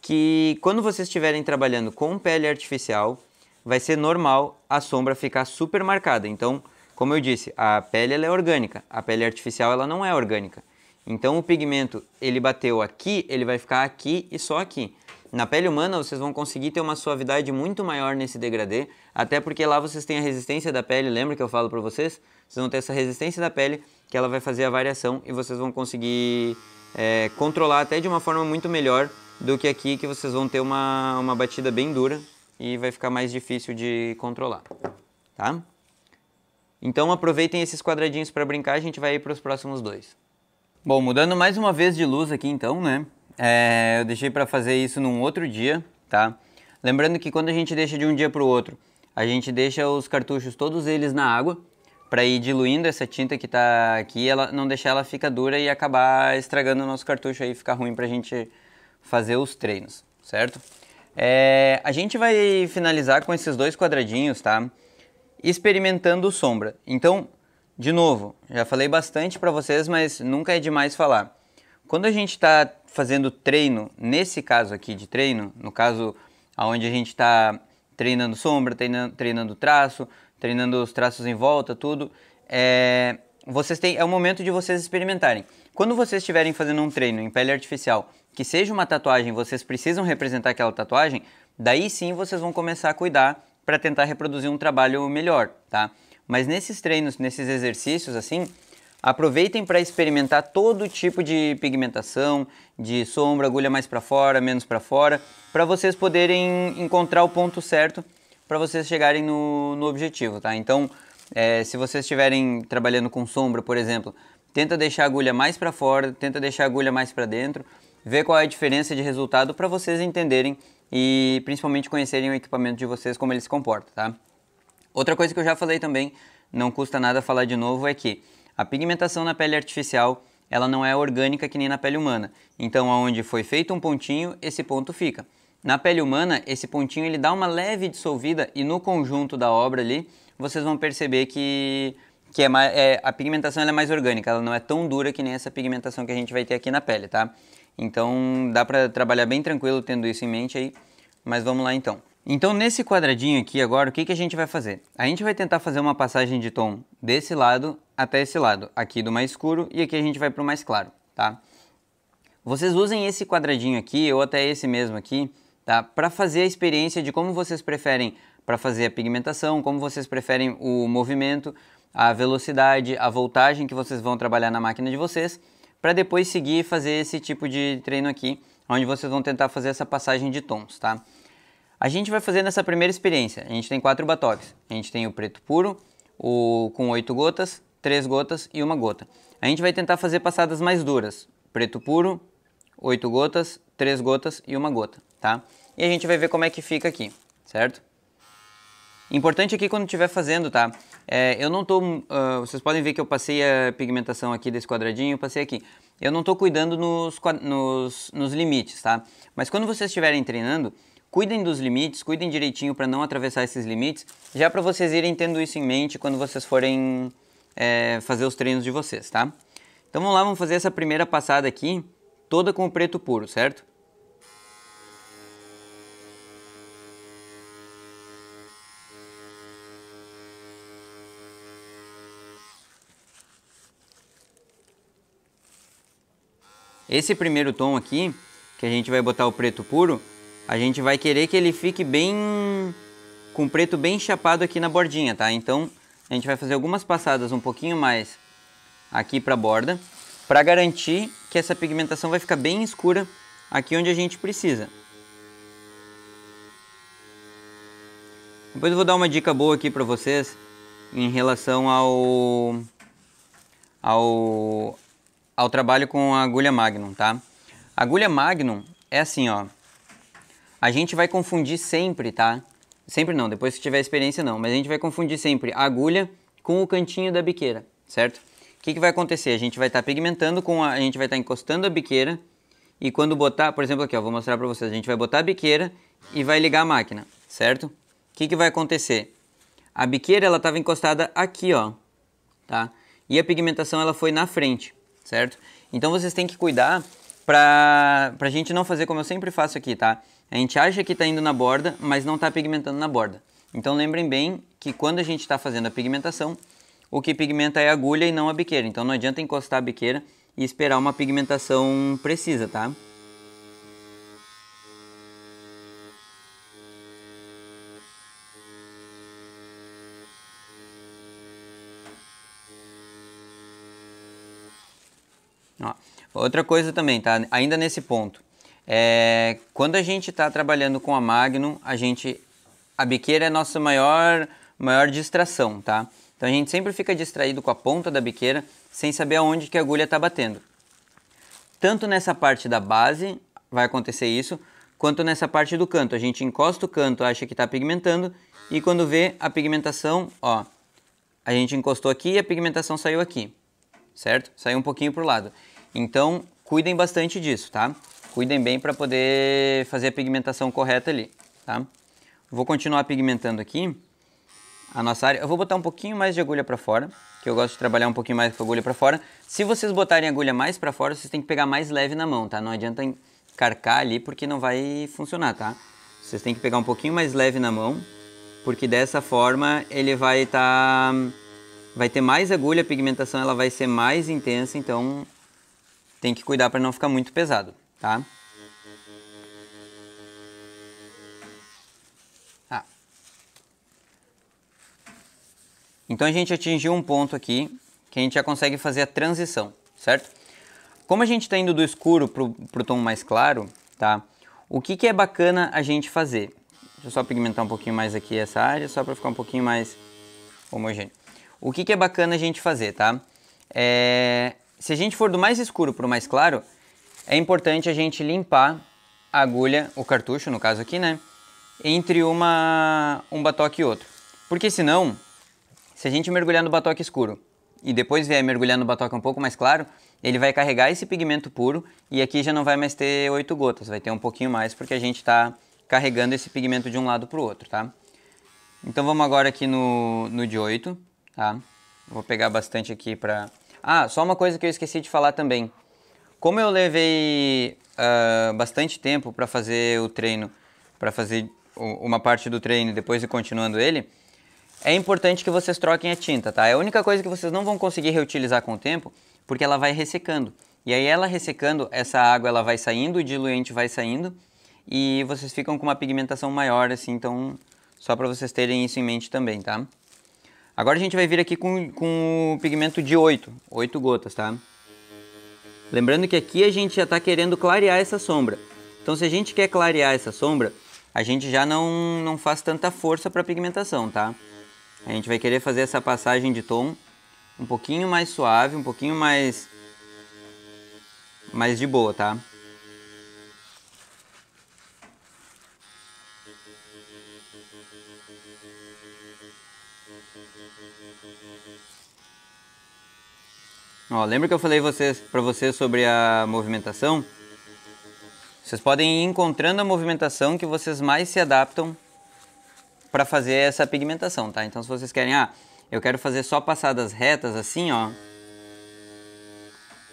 Que quando vocês estiverem trabalhando com pele artificial, vai ser normal a sombra ficar super marcada. Então, como eu disse, a pele ela é orgânica, a pele artificial ela não é orgânica. Então o pigmento ele bateu aqui, ele vai ficar aqui e só aqui. Na pele humana vocês vão conseguir ter uma suavidade muito maior nesse degradê, até porque lá vocês têm a resistência da pele, lembra que eu falo para vocês? Vocês vão ter essa resistência da pele que ela vai fazer a variação e vocês vão conseguir é, controlar até de uma forma muito melhor do que aqui que vocês vão ter uma, uma batida bem dura, e vai ficar mais difícil de controlar, tá? Então aproveitem esses quadradinhos para brincar, a gente vai ir para os próximos dois. Bom, mudando mais uma vez de luz aqui então, né? É, eu deixei para fazer isso num outro dia, tá? Lembrando que quando a gente deixa de um dia para o outro, a gente deixa os cartuchos todos eles na água para ir diluindo essa tinta que está aqui, ela não deixar ela ficar dura e acabar estragando o nosso cartucho aí, ficar ruim para a gente fazer os treinos, certo? É, a gente vai finalizar com esses dois quadradinhos, tá? Experimentando sombra. Então, de novo, já falei bastante para vocês, mas nunca é demais falar. Quando a gente está fazendo treino, nesse caso aqui de treino, no caso onde a gente está treinando sombra, treinando, treinando traço, treinando os traços em volta, tudo, é, vocês têm, é o momento de vocês experimentarem. Quando vocês estiverem fazendo um treino em pele artificial que seja uma tatuagem, vocês precisam representar aquela tatuagem, daí sim vocês vão começar a cuidar para tentar reproduzir um trabalho melhor, tá? Mas nesses treinos, nesses exercícios assim, aproveitem para experimentar todo tipo de pigmentação, de sombra, agulha mais para fora, menos para fora, para vocês poderem encontrar o ponto certo para vocês chegarem no, no objetivo, tá? Então, é, se vocês estiverem trabalhando com sombra, por exemplo, Tenta deixar a agulha mais para fora, tenta deixar a agulha mais para dentro, ver qual é a diferença de resultado para vocês entenderem e principalmente conhecerem o equipamento de vocês, como ele se comporta, tá? Outra coisa que eu já falei também, não custa nada falar de novo, é que a pigmentação na pele artificial ela não é orgânica que nem na pele humana. Então, aonde foi feito um pontinho, esse ponto fica. Na pele humana, esse pontinho ele dá uma leve dissolvida e no conjunto da obra ali, vocês vão perceber que que é, mais, é a pigmentação é mais orgânica, ela não é tão dura que nem essa pigmentação que a gente vai ter aqui na pele, tá? Então dá para trabalhar bem tranquilo tendo isso em mente aí, mas vamos lá então. Então nesse quadradinho aqui agora, o que, que a gente vai fazer? A gente vai tentar fazer uma passagem de tom desse lado até esse lado, aqui do mais escuro e aqui a gente vai pro mais claro, tá? Vocês usem esse quadradinho aqui ou até esse mesmo aqui, tá? Para fazer a experiência de como vocês preferem para fazer a pigmentação, como vocês preferem o movimento, a velocidade, a voltagem que vocês vão trabalhar na máquina de vocês, para depois seguir e fazer esse tipo de treino aqui, onde vocês vão tentar fazer essa passagem de tons, tá? A gente vai fazer nessa primeira experiência, a gente tem quatro batoques, a gente tem o preto puro, o com oito gotas, três gotas e uma gota. A gente vai tentar fazer passadas mais duras, preto puro, oito gotas, três gotas e uma gota, tá? E a gente vai ver como é que fica aqui, certo? Importante aqui quando estiver fazendo, tá? É, eu não tô, uh, vocês podem ver que eu passei a pigmentação aqui desse quadradinho, passei aqui. Eu não tô cuidando nos, nos, nos limites, tá? Mas quando vocês estiverem treinando, cuidem dos limites, cuidem direitinho para não atravessar esses limites, já para vocês irem tendo isso em mente quando vocês forem é, fazer os treinos de vocês, tá? Então vamos lá, vamos fazer essa primeira passada aqui, toda com o preto puro, certo? Esse primeiro tom aqui, que a gente vai botar o preto puro, a gente vai querer que ele fique bem... com preto bem chapado aqui na bordinha, tá? Então, a gente vai fazer algumas passadas um pouquinho mais aqui para a borda, para garantir que essa pigmentação vai ficar bem escura aqui onde a gente precisa. Depois eu vou dar uma dica boa aqui para vocês em relação ao, ao ao trabalho com a agulha Magnum, tá? A agulha Magnum é assim, ó. A gente vai confundir sempre, tá? Sempre não, depois que tiver experiência não, mas a gente vai confundir sempre a agulha com o cantinho da biqueira, certo? O que, que vai acontecer? A gente vai estar tá pigmentando com a, a gente vai estar tá encostando a biqueira e quando botar, por exemplo aqui, ó, vou mostrar para vocês, a gente vai botar a biqueira e vai ligar a máquina, certo? O que, que vai acontecer? A biqueira ela estava encostada aqui, ó, tá? E a pigmentação ela foi na frente certo? Então vocês têm que cuidar pra, pra gente não fazer como eu sempre faço aqui, tá? A gente acha que está indo na borda, mas não está pigmentando na borda. Então lembrem bem que quando a gente está fazendo a pigmentação, o que pigmenta é a agulha e não a biqueira. Então não adianta encostar a biqueira e esperar uma pigmentação precisa, tá? Outra coisa também, tá? Ainda nesse ponto. É, quando a gente está trabalhando com a Magnum, a gente. A biqueira é a nossa maior, maior distração, tá? Então a gente sempre fica distraído com a ponta da biqueira sem saber aonde que a agulha está batendo. Tanto nessa parte da base vai acontecer isso, quanto nessa parte do canto. A gente encosta o canto, acha que está pigmentando, e quando vê a pigmentação, ó, a gente encostou aqui e a pigmentação saiu aqui, certo? Saiu um pouquinho para o lado. Então, cuidem bastante disso, tá? Cuidem bem para poder fazer a pigmentação correta ali, tá? Vou continuar pigmentando aqui a nossa área. Eu vou botar um pouquinho mais de agulha para fora, que eu gosto de trabalhar um pouquinho mais com agulha para fora. Se vocês botarem agulha mais para fora, vocês têm que pegar mais leve na mão, tá? Não adianta encarcar ali porque não vai funcionar, tá? Vocês têm que pegar um pouquinho mais leve na mão, porque dessa forma ele vai estar... Tá... Vai ter mais agulha, a pigmentação ela vai ser mais intensa, então tem que cuidar para não ficar muito pesado, tá? Ah. Então a gente atingiu um ponto aqui que a gente já consegue fazer a transição, certo? Como a gente está indo do escuro para o tom mais claro, tá? O que, que é bacana a gente fazer? Deixa eu só pigmentar um pouquinho mais aqui essa área, só para ficar um pouquinho mais homogêneo. O que, que é bacana a gente fazer, tá? É, se a gente for do mais escuro para o mais claro, é importante a gente limpar a agulha, o cartucho no caso aqui, né? Entre uma, um batoque e outro. Porque senão, se a gente mergulhar no batoque escuro e depois vier mergulhar no batoque um pouco mais claro, ele vai carregar esse pigmento puro e aqui já não vai mais ter oito gotas, vai ter um pouquinho mais porque a gente está carregando esse pigmento de um lado para o outro, tá? Então vamos agora aqui no, no de 8, tá? Vou pegar bastante aqui para ah, só uma coisa que eu esqueci de falar também. Como eu levei uh, bastante tempo para fazer o treino, para fazer uma parte do treino e depois ir continuando ele, é importante que vocês troquem a tinta, tá? É a única coisa que vocês não vão conseguir reutilizar com o tempo, porque ela vai ressecando. E aí ela ressecando, essa água ela vai saindo, o diluente vai saindo, e vocês ficam com uma pigmentação maior, assim, então só para vocês terem isso em mente também, tá? Agora a gente vai vir aqui com, com o pigmento de 8, 8 gotas, tá? Lembrando que aqui a gente já está querendo clarear essa sombra. Então se a gente quer clarear essa sombra, a gente já não, não faz tanta força para a pigmentação, tá? A gente vai querer fazer essa passagem de tom um pouquinho mais suave, um pouquinho mais, mais de boa, Tá? Ó, lembra que eu falei vocês, para vocês sobre a movimentação? Vocês podem ir encontrando a movimentação que vocês mais se adaptam para fazer essa pigmentação, tá? Então se vocês querem, ah, eu quero fazer só passadas retas assim, ó.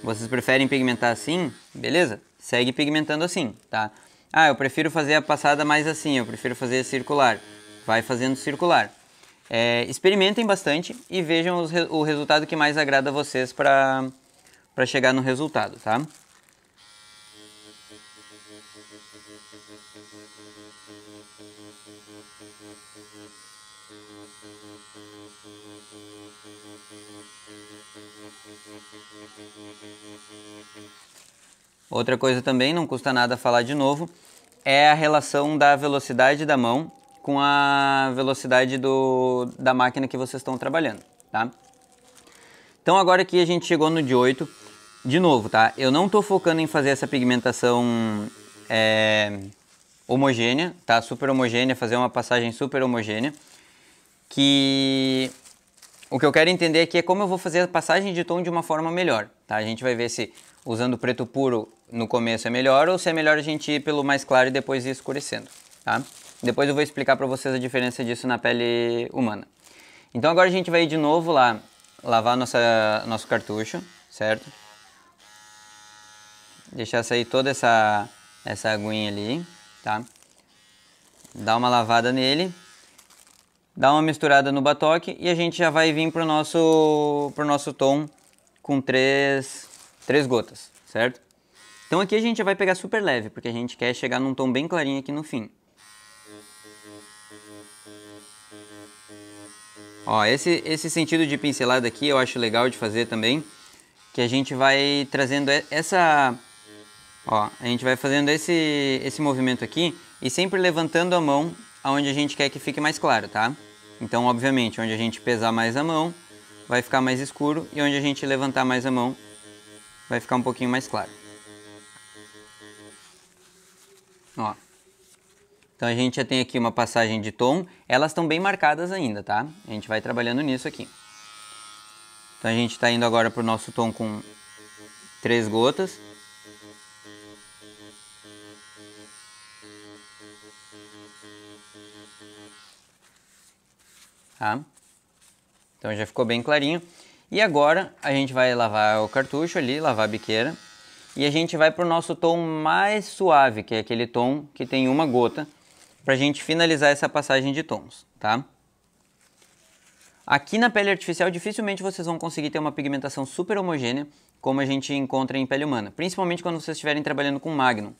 Vocês preferem pigmentar assim? Beleza, segue pigmentando assim, tá? Ah, eu prefiro fazer a passada mais assim, eu prefiro fazer circular. Vai fazendo circular. É, experimentem bastante e vejam os, o resultado que mais agrada a vocês para chegar no resultado, tá? Outra coisa também, não custa nada falar de novo, é a relação da velocidade da mão com a velocidade do, da máquina que vocês estão trabalhando, tá? Então agora que a gente chegou no de 8, de novo, tá? Eu não tô focando em fazer essa pigmentação é, homogênea, tá? Super homogênea, fazer uma passagem super homogênea. Que o que eu quero entender aqui é como eu vou fazer a passagem de tom de uma forma melhor, tá? A gente vai ver se usando preto puro no começo é melhor ou se é melhor a gente ir pelo mais claro e depois ir escurecendo, tá? Depois eu vou explicar para vocês a diferença disso na pele humana. Então agora a gente vai de novo lá lavar nossa, nosso cartucho, certo? Deixar sair toda essa, essa aguinha ali, tá? Dá uma lavada nele, dá uma misturada no batoque e a gente já vai vir pro nosso, pro nosso tom com três, três gotas, certo? Então aqui a gente vai pegar super leve, porque a gente quer chegar num tom bem clarinho aqui no fim. Ó, esse, esse sentido de pincelada aqui eu acho legal de fazer também, que a gente vai trazendo essa... Ó, a gente vai fazendo esse, esse movimento aqui e sempre levantando a mão aonde a gente quer que fique mais claro, tá? Então, obviamente, onde a gente pesar mais a mão, vai ficar mais escuro e onde a gente levantar mais a mão, vai ficar um pouquinho mais claro. Ó, então a gente já tem aqui uma passagem de tom, elas estão bem marcadas ainda, tá? A gente vai trabalhando nisso aqui. Então a gente está indo agora para o nosso tom com três gotas. Tá? Então já ficou bem clarinho. E agora a gente vai lavar o cartucho ali, lavar a biqueira. E a gente vai para o nosso tom mais suave, que é aquele tom que tem uma gota, para a gente finalizar essa passagem de tons, tá? Aqui na pele artificial dificilmente vocês vão conseguir ter uma pigmentação super homogênea como a gente encontra em pele humana, principalmente quando vocês estiverem trabalhando com Magnum,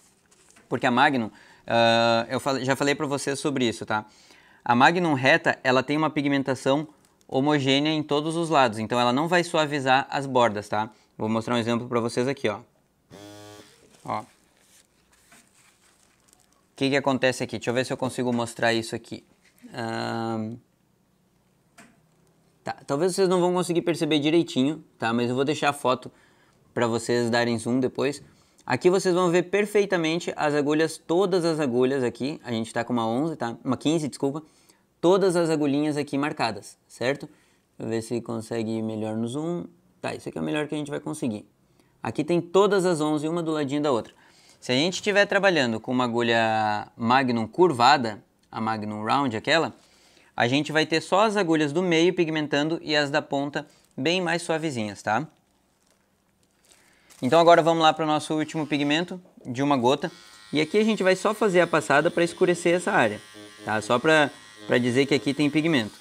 porque a Magnum, uh, eu já falei para vocês sobre isso, tá? A Magnum reta, ela tem uma pigmentação homogênea em todos os lados, então ela não vai suavizar as bordas, tá? Vou mostrar um exemplo para vocês aqui, ó. Ó. O que, que acontece aqui? Deixa eu ver se eu consigo mostrar isso aqui. Um, tá, talvez vocês não vão conseguir perceber direitinho, tá? Mas eu vou deixar a foto para vocês darem zoom depois. Aqui vocês vão ver perfeitamente as agulhas, todas as agulhas aqui. A gente está com uma 11, tá? Uma 15, desculpa. Todas as agulhinhas aqui marcadas, certo? Deixa eu ver se consegue ir melhor no zoom. Tá, isso aqui é o melhor que a gente vai conseguir. Aqui tem todas as 11, uma do ladinho da outra. Se a gente estiver trabalhando com uma agulha Magnum curvada, a Magnum Round aquela, a gente vai ter só as agulhas do meio pigmentando e as da ponta bem mais suavezinhas, tá? Então agora vamos lá para o nosso último pigmento de uma gota. E aqui a gente vai só fazer a passada para escurecer essa área, tá? Só para dizer que aqui tem pigmento.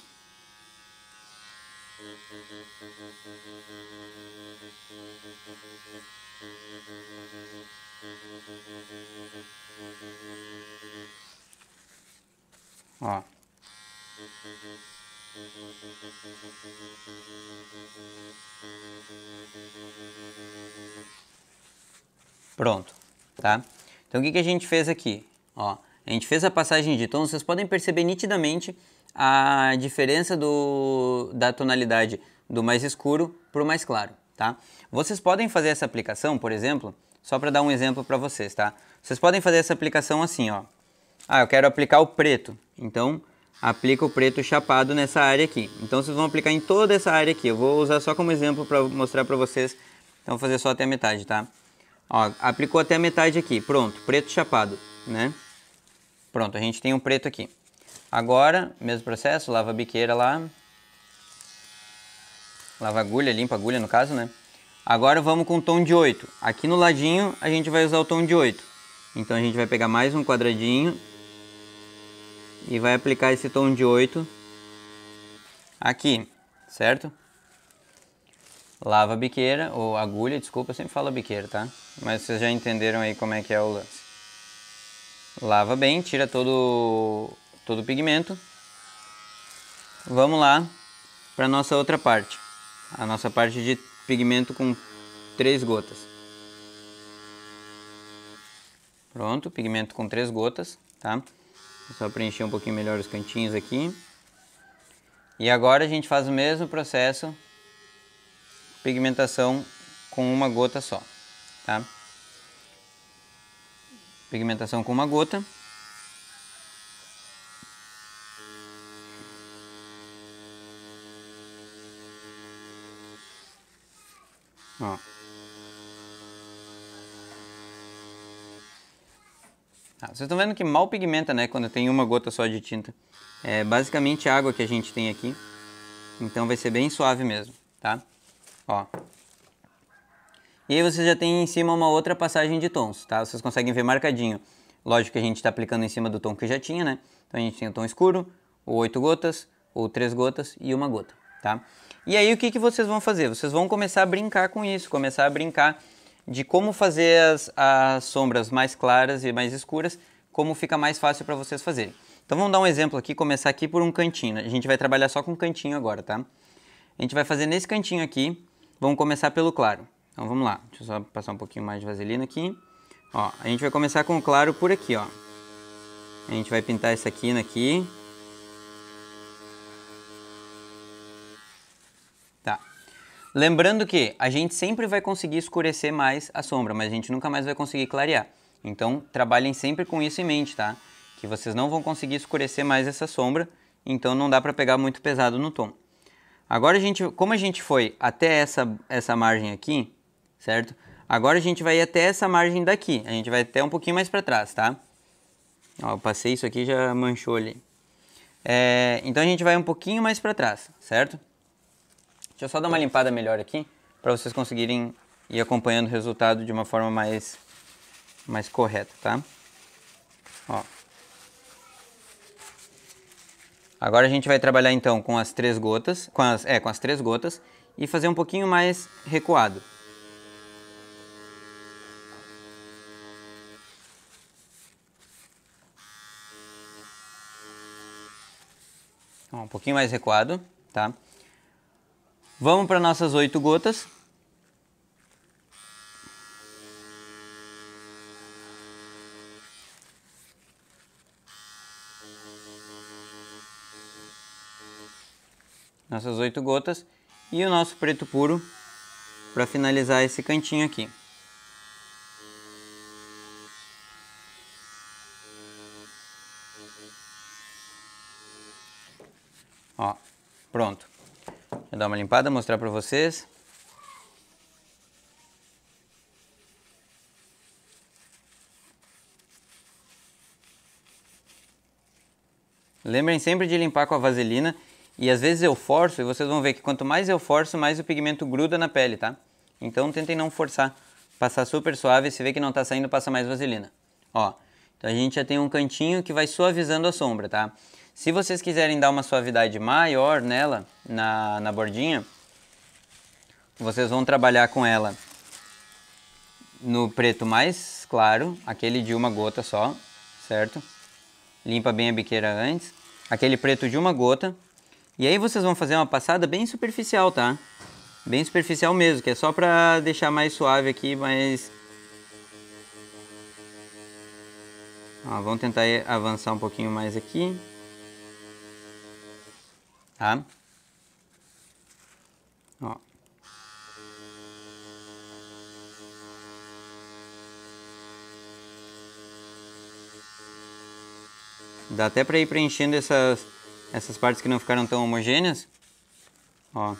Ó. Pronto, tá? Então o que, que a gente fez aqui? Ó, a gente fez a passagem de tom, então, vocês podem perceber nitidamente a diferença do, da tonalidade do mais escuro para o mais claro, tá? Vocês podem fazer essa aplicação, por exemplo, só para dar um exemplo para vocês, tá? Vocês podem fazer essa aplicação assim, ó. Ah, eu quero aplicar o preto. Então, aplica o preto chapado nessa área aqui. Então, vocês vão aplicar em toda essa área aqui. Eu vou usar só como exemplo para mostrar para vocês. Então, vou fazer só até a metade, tá? Ó, aplicou até a metade aqui. Pronto, preto chapado, né? Pronto, a gente tem um preto aqui. Agora, mesmo processo, lava a biqueira lá. Lava a agulha, limpa a agulha no caso, né? Agora vamos com o tom de 8. Aqui no ladinho a gente vai usar o tom de 8. Então a gente vai pegar mais um quadradinho e vai aplicar esse tom de 8 aqui, certo? Lava a biqueira, ou agulha, desculpa, eu sempre falo biqueira, tá? Mas vocês já entenderam aí como é que é o lance. Lava bem, tira todo, todo o pigmento. Vamos lá para nossa outra parte. A nossa parte de pigmento com três gotas. Pronto, pigmento com três gotas, tá? Só preencher um pouquinho melhor os cantinhos aqui. E agora a gente faz o mesmo processo, pigmentação com uma gota só, tá? Pigmentação com uma gota. Ó. Ah, vocês estão vendo que mal pigmenta, né? Quando tem uma gota só de tinta. É basicamente água que a gente tem aqui. Então vai ser bem suave mesmo, tá? Ó. E aí você já tem em cima uma outra passagem de tons, tá? Vocês conseguem ver marcadinho. Lógico que a gente está aplicando em cima do tom que já tinha, né? Então a gente tem o tom escuro, ou oito gotas, ou três gotas e uma gota, tá? E aí o que, que vocês vão fazer? Vocês vão começar a brincar com isso, começar a brincar de como fazer as, as sombras mais claras e mais escuras, como fica mais fácil para vocês fazerem. Então vamos dar um exemplo aqui, começar aqui por um cantinho. A gente vai trabalhar só com cantinho agora, tá? A gente vai fazer nesse cantinho aqui, vamos começar pelo claro. Então vamos lá, deixa eu só passar um pouquinho mais de vaselina aqui. Ó, a gente vai começar com o claro por aqui, ó. A gente vai pintar essa quina aqui, Lembrando que a gente sempre vai conseguir escurecer mais a sombra, mas a gente nunca mais vai conseguir clarear. Então, trabalhem sempre com isso em mente, tá? Que vocês não vão conseguir escurecer mais essa sombra, então não dá para pegar muito pesado no tom. Agora a gente, como a gente foi até essa, essa margem aqui, certo? Agora a gente vai até essa margem daqui, a gente vai até um pouquinho mais para trás, tá? Ó, eu passei isso aqui já manchou ali. É, então a gente vai um pouquinho mais para trás, certo? Deixa eu só dar uma limpada melhor aqui, para vocês conseguirem ir acompanhando o resultado de uma forma mais, mais correta, tá? Ó. Agora a gente vai trabalhar então com as três gotas, com as, é, com as três gotas, e fazer um pouquinho mais recuado. Um pouquinho mais recuado, tá? Vamos para nossas oito gotas. Nossas oito gotas e o nosso preto puro para finalizar esse cantinho aqui. dar uma limpada, mostrar para vocês. Lembrem sempre de limpar com a vaselina e às vezes eu forço e vocês vão ver que quanto mais eu forço, mais o pigmento gruda na pele, tá? Então tentem não forçar, passar super suave, se vê que não tá saindo, passa mais vaselina. Ó, então a gente já tem um cantinho que vai suavizando a sombra, tá? Se vocês quiserem dar uma suavidade maior nela, na, na bordinha, vocês vão trabalhar com ela no preto mais claro, aquele de uma gota só, certo? Limpa bem a biqueira antes. Aquele preto de uma gota. E aí vocês vão fazer uma passada bem superficial, tá? Bem superficial mesmo, que é só pra deixar mais suave aqui, mas... Ó, vamos tentar avançar um pouquinho mais aqui. Tá? Ó. Dá até para ir preenchendo essas, essas partes que não ficaram tão homogêneas. Ó.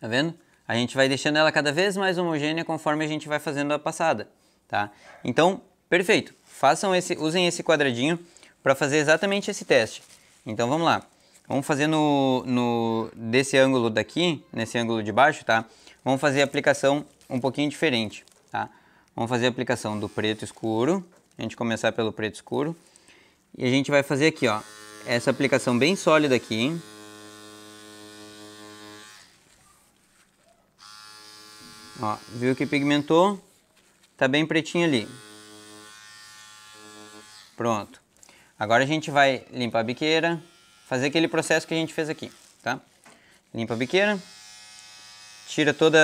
tá vendo? A gente vai deixando ela cada vez mais homogênea conforme a gente vai fazendo a passada, tá? Então, perfeito. Façam esse, usem esse quadradinho para fazer exatamente esse teste. Então, vamos lá. Vamos fazer no, no, desse ângulo daqui, nesse ângulo de baixo, tá? Vamos fazer a aplicação um pouquinho diferente, tá? Vamos fazer a aplicação do preto escuro. A gente começar pelo preto escuro. E a gente vai fazer aqui, ó. Essa aplicação bem sólida aqui, hein? Ó, viu que pigmentou? Tá bem pretinho ali. Pronto. Agora a gente vai limpar a biqueira, fazer aquele processo que a gente fez aqui, tá? Limpa a biqueira, tira toda,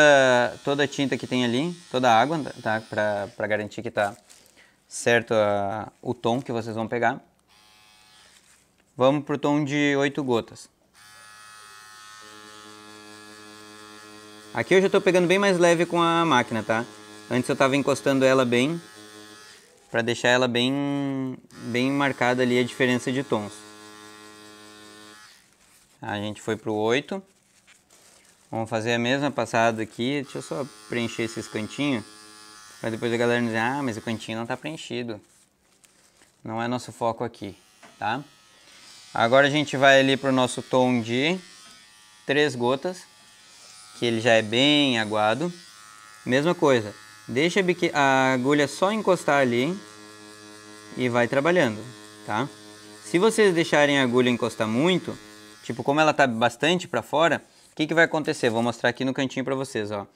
toda a tinta que tem ali, toda a água, tá? Pra, pra garantir que tá certo a, o tom que vocês vão pegar. Vamos pro tom de 8 gotas. Aqui eu já estou pegando bem mais leve com a máquina, tá? Antes eu estava encostando ela bem, para deixar ela bem, bem marcada ali a diferença de tons. A gente foi para o 8. Vamos fazer a mesma passada aqui. Deixa eu só preencher esses cantinhos. Para depois a galera dizer, ah, mas o cantinho não está preenchido. Não é nosso foco aqui, tá? Agora a gente vai ali para o nosso tom de três gotas que ele já é bem aguado. Mesma coisa, deixa a agulha só encostar ali e vai trabalhando, tá? Se vocês deixarem a agulha encostar muito, tipo como ela tá bastante para fora, o que, que vai acontecer? Vou mostrar aqui no cantinho para vocês, ó.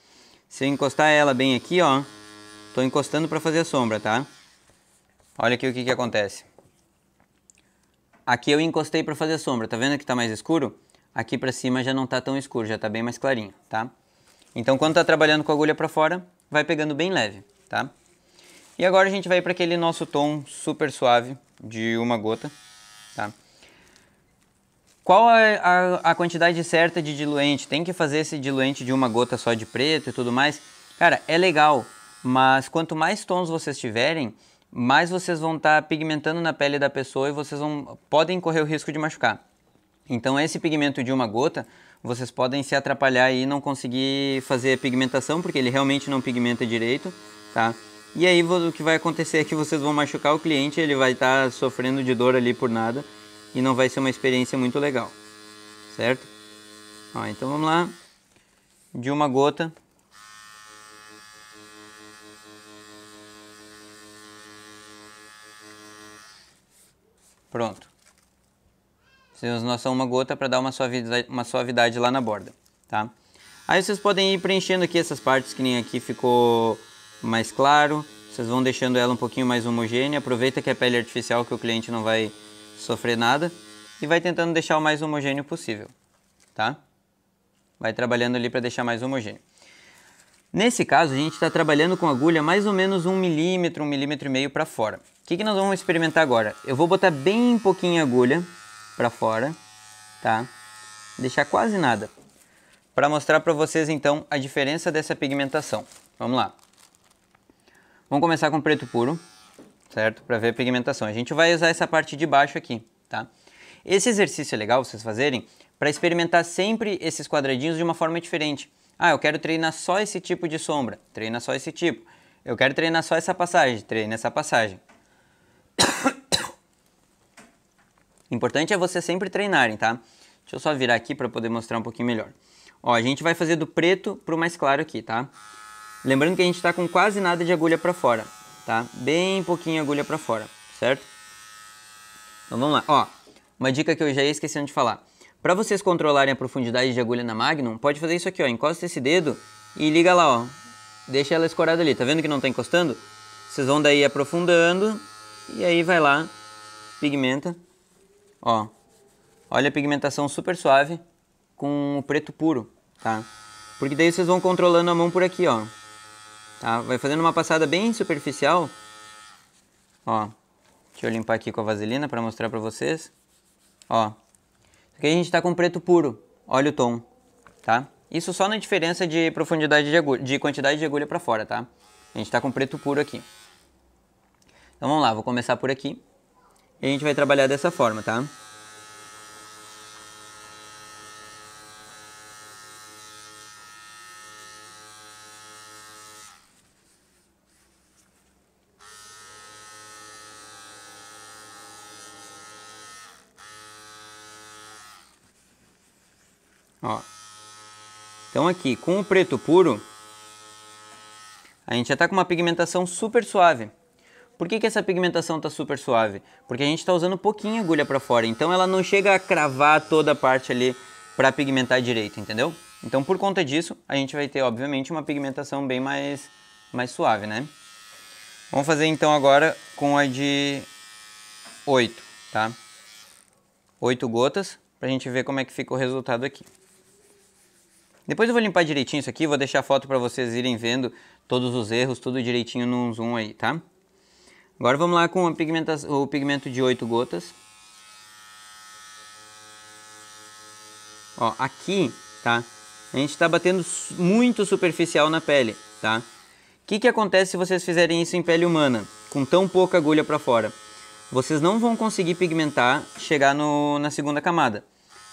Se eu encostar ela bem aqui, ó, tô encostando para fazer a sombra, tá? Olha aqui o que, que acontece. Aqui eu encostei para fazer a sombra, tá vendo que tá mais escuro? aqui para cima já não está tão escuro, já está bem mais clarinho, tá? Então quando está trabalhando com a agulha para fora, vai pegando bem leve, tá? E agora a gente vai para aquele nosso tom super suave de uma gota, tá? Qual a, é a, a, quantidade certa de diluente? Tem que fazer esse diluente de uma gota só de preto e tudo mais? Cara, é legal, mas quanto mais tons vocês tiverem, mais vocês vão estar tá pigmentando na pele da pessoa e vocês vão, podem correr o risco de machucar. Então esse pigmento de uma gota, vocês podem se atrapalhar e não conseguir fazer a pigmentação, porque ele realmente não pigmenta direito, tá? E aí o que vai acontecer é que vocês vão machucar o cliente, ele vai estar tá sofrendo de dor ali por nada e não vai ser uma experiência muito legal, certo? Ó, então vamos lá, de uma gota. Pronto. Vocês usam são uma gota para dar uma suavidade, uma suavidade lá na borda, tá? Aí vocês podem ir preenchendo aqui essas partes que nem aqui ficou mais claro. Vocês vão deixando ela um pouquinho mais homogênea. Aproveita que é pele artificial que o cliente não vai sofrer nada. E vai tentando deixar o mais homogêneo possível, tá? Vai trabalhando ali para deixar mais homogêneo. Nesse caso, a gente está trabalhando com agulha mais ou menos um milímetro, um milímetro e meio para fora. O que, que nós vamos experimentar agora? Eu vou botar bem pouquinha agulha para fora, tá? Deixar quase nada. Para mostrar para vocês então a diferença dessa pigmentação. Vamos lá. Vamos começar com preto puro, certo? Para ver a pigmentação. A gente vai usar essa parte de baixo aqui, tá? Esse exercício é legal vocês fazerem para experimentar sempre esses quadradinhos de uma forma diferente. Ah, eu quero treinar só esse tipo de sombra, treina só esse tipo. Eu quero treinar só essa passagem, treina essa passagem. importante é você sempre treinarem, tá? Deixa eu só virar aqui para poder mostrar um pouquinho melhor. Ó, a gente vai fazer do preto pro mais claro aqui, tá? Lembrando que a gente está com quase nada de agulha para fora, tá? Bem pouquinho agulha para fora, certo? Então vamos lá. Ó, uma dica que eu já ia esquecendo de falar. Para vocês controlarem a profundidade de agulha na Magnum, pode fazer isso aqui, ó. Encosta esse dedo e liga lá, ó. Deixa ela escorada ali. Tá vendo que não tá encostando? Vocês vão daí aprofundando e aí vai lá, pigmenta Ó, olha a pigmentação super suave com o preto puro, tá? Porque daí vocês vão controlando a mão por aqui, ó. Tá? Vai fazendo uma passada bem superficial. Ó, deixa eu limpar aqui com a vaselina para mostrar para vocês. Ó, aqui a gente tá com preto puro. Olha o tom, tá? Isso só na diferença de profundidade de agulha, de quantidade de agulha para fora, tá? A gente tá com preto puro aqui. Então vamos lá, vou começar por aqui. E a gente vai trabalhar dessa forma, tá? Ó. Então aqui, com o preto puro, a gente já está com uma pigmentação super suave. Por que, que essa pigmentação está super suave? Porque a gente está usando pouquinho agulha para fora, então ela não chega a cravar toda a parte ali para pigmentar direito, entendeu? Então por conta disso, a gente vai ter obviamente uma pigmentação bem mais, mais suave, né? Vamos fazer então agora com a de 8, tá? 8 gotas, a gente ver como é que fica o resultado aqui. Depois eu vou limpar direitinho isso aqui, vou deixar a foto para vocês irem vendo todos os erros, tudo direitinho num zoom aí, tá? Agora vamos lá com o pigmento de 8 gotas. Ó, aqui, tá? A gente está batendo muito superficial na pele, tá? O que, que acontece se vocês fizerem isso em pele humana, com tão pouca agulha para fora? Vocês não vão conseguir pigmentar, chegar no, na segunda camada.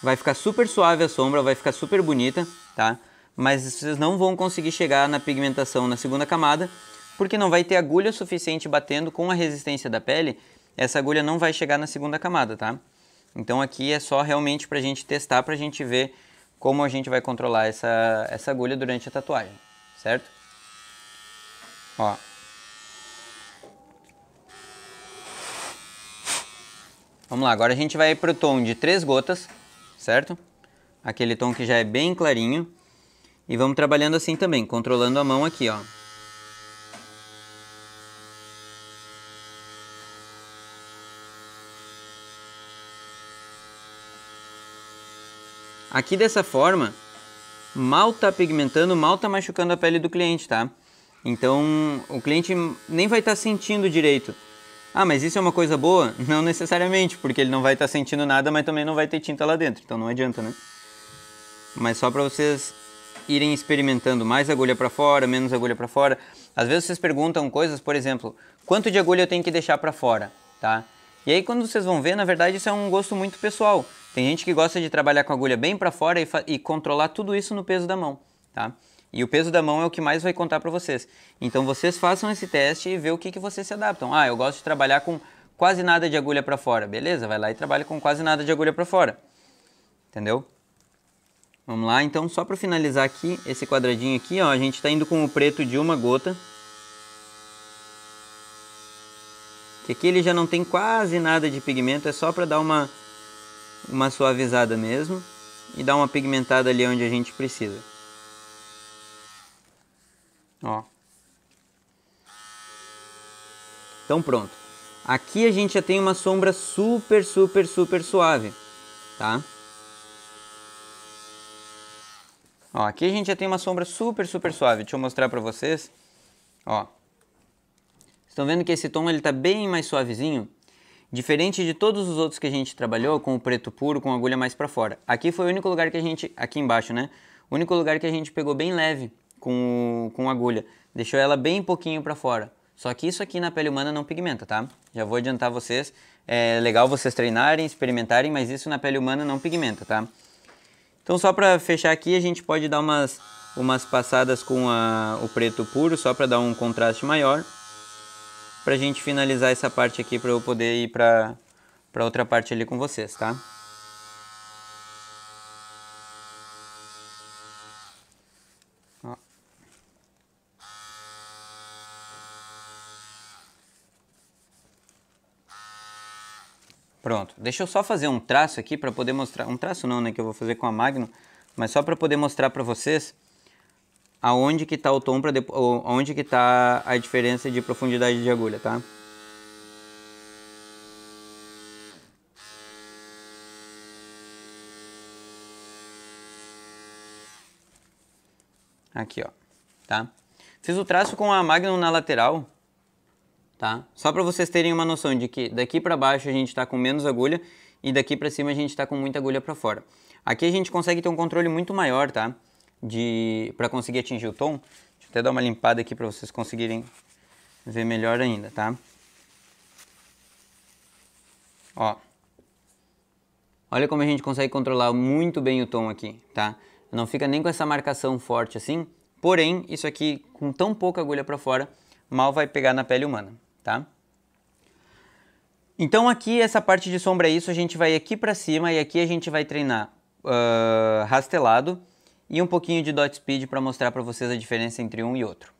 Vai ficar super suave a sombra, vai ficar super bonita, tá? Mas vocês não vão conseguir chegar na pigmentação na segunda camada, porque não vai ter agulha suficiente batendo com a resistência da pele, essa agulha não vai chegar na segunda camada, tá? Então aqui é só realmente para a gente testar, para a gente ver como a gente vai controlar essa, essa agulha durante a tatuagem, certo? Ó. Vamos lá, agora a gente vai pro tom de três gotas, certo? Aquele tom que já é bem clarinho. E vamos trabalhando assim também, controlando a mão aqui, ó. Aqui dessa forma, mal tá pigmentando, mal tá machucando a pele do cliente, tá? Então o cliente nem vai estar tá sentindo direito. Ah, mas isso é uma coisa boa? <laughs> Não necessariamente, porque ele não vai estar tá sentindo nada, mas também não vai ter tinta lá dentro, então não adianta, né? Mas só para vocês irem experimentando mais agulha para fora, menos agulha para fora. Às vezes vocês perguntam coisas, por exemplo, quanto de agulha eu tenho que deixar para fora, tá? E aí quando vocês vão ver, na verdade isso é um gosto muito pessoal. Tem gente que gosta de trabalhar com a agulha bem para fora e, e, controlar tudo isso no peso da mão, tá? E o peso da mão é o que mais vai contar para vocês. Então vocês façam esse teste e vê o que, que vocês se adaptam. Ah, eu gosto de trabalhar com quase nada de agulha para fora. Beleza, vai lá e trabalha com quase nada de agulha para fora. Entendeu? Vamos lá, então só para finalizar aqui, esse quadradinho aqui, ó, a gente está indo com o preto de uma gota. Que aqui ele já não tem quase nada de pigmento, é só para dar uma uma suavizada mesmo e dá uma pigmentada ali onde a gente precisa. Ó. Então pronto. Aqui a gente já tem uma sombra super, super, super suave, tá? Ó, aqui a gente já tem uma sombra super, super suave. Deixa eu mostrar pra vocês. Ó. Estão vendo que esse tom ele tá bem mais suavezinho? Diferente de todos os outros que a gente trabalhou, com o preto puro, com agulha mais para fora. Aqui foi o único lugar que a gente, aqui embaixo, né? O único lugar que a gente pegou bem leve com, com agulha. Deixou ela bem pouquinho para fora. Só que isso aqui na pele humana não pigmenta, tá? Já vou adiantar vocês. É legal vocês treinarem, experimentarem, mas isso na pele humana não pigmenta, tá? Então só para fechar aqui, a gente pode dar umas, umas passadas com a, o preto puro, só para dar um contraste maior para a gente finalizar essa parte aqui para eu poder ir para para outra parte ali com vocês, tá? Ó. Pronto, deixa eu só fazer um traço aqui para poder mostrar, um traço não, né, que eu vou fazer com a Magno, mas só para poder mostrar para vocês aonde que está o tom, para depo... aonde que está a diferença de profundidade de agulha, tá? Aqui, ó, tá? Fiz o traço com a Magnum na lateral, tá? Só para vocês terem uma noção de que daqui para baixo a gente está com menos agulha e daqui para cima a gente está com muita agulha para fora. Aqui a gente consegue ter um controle muito maior, tá? de para conseguir atingir o tom. Deixa eu até dar uma limpada aqui para vocês conseguirem ver melhor ainda, tá? Ó. Olha como a gente consegue controlar muito bem o tom aqui, tá? Não fica nem com essa marcação forte assim. Porém, isso aqui com tão pouca agulha para fora, mal vai pegar na pele humana, tá? Então aqui essa parte de sombra é isso, a gente vai aqui para cima e aqui a gente vai treinar uh, rastelado e um pouquinho de dot speed para mostrar para vocês a diferença entre um e outro.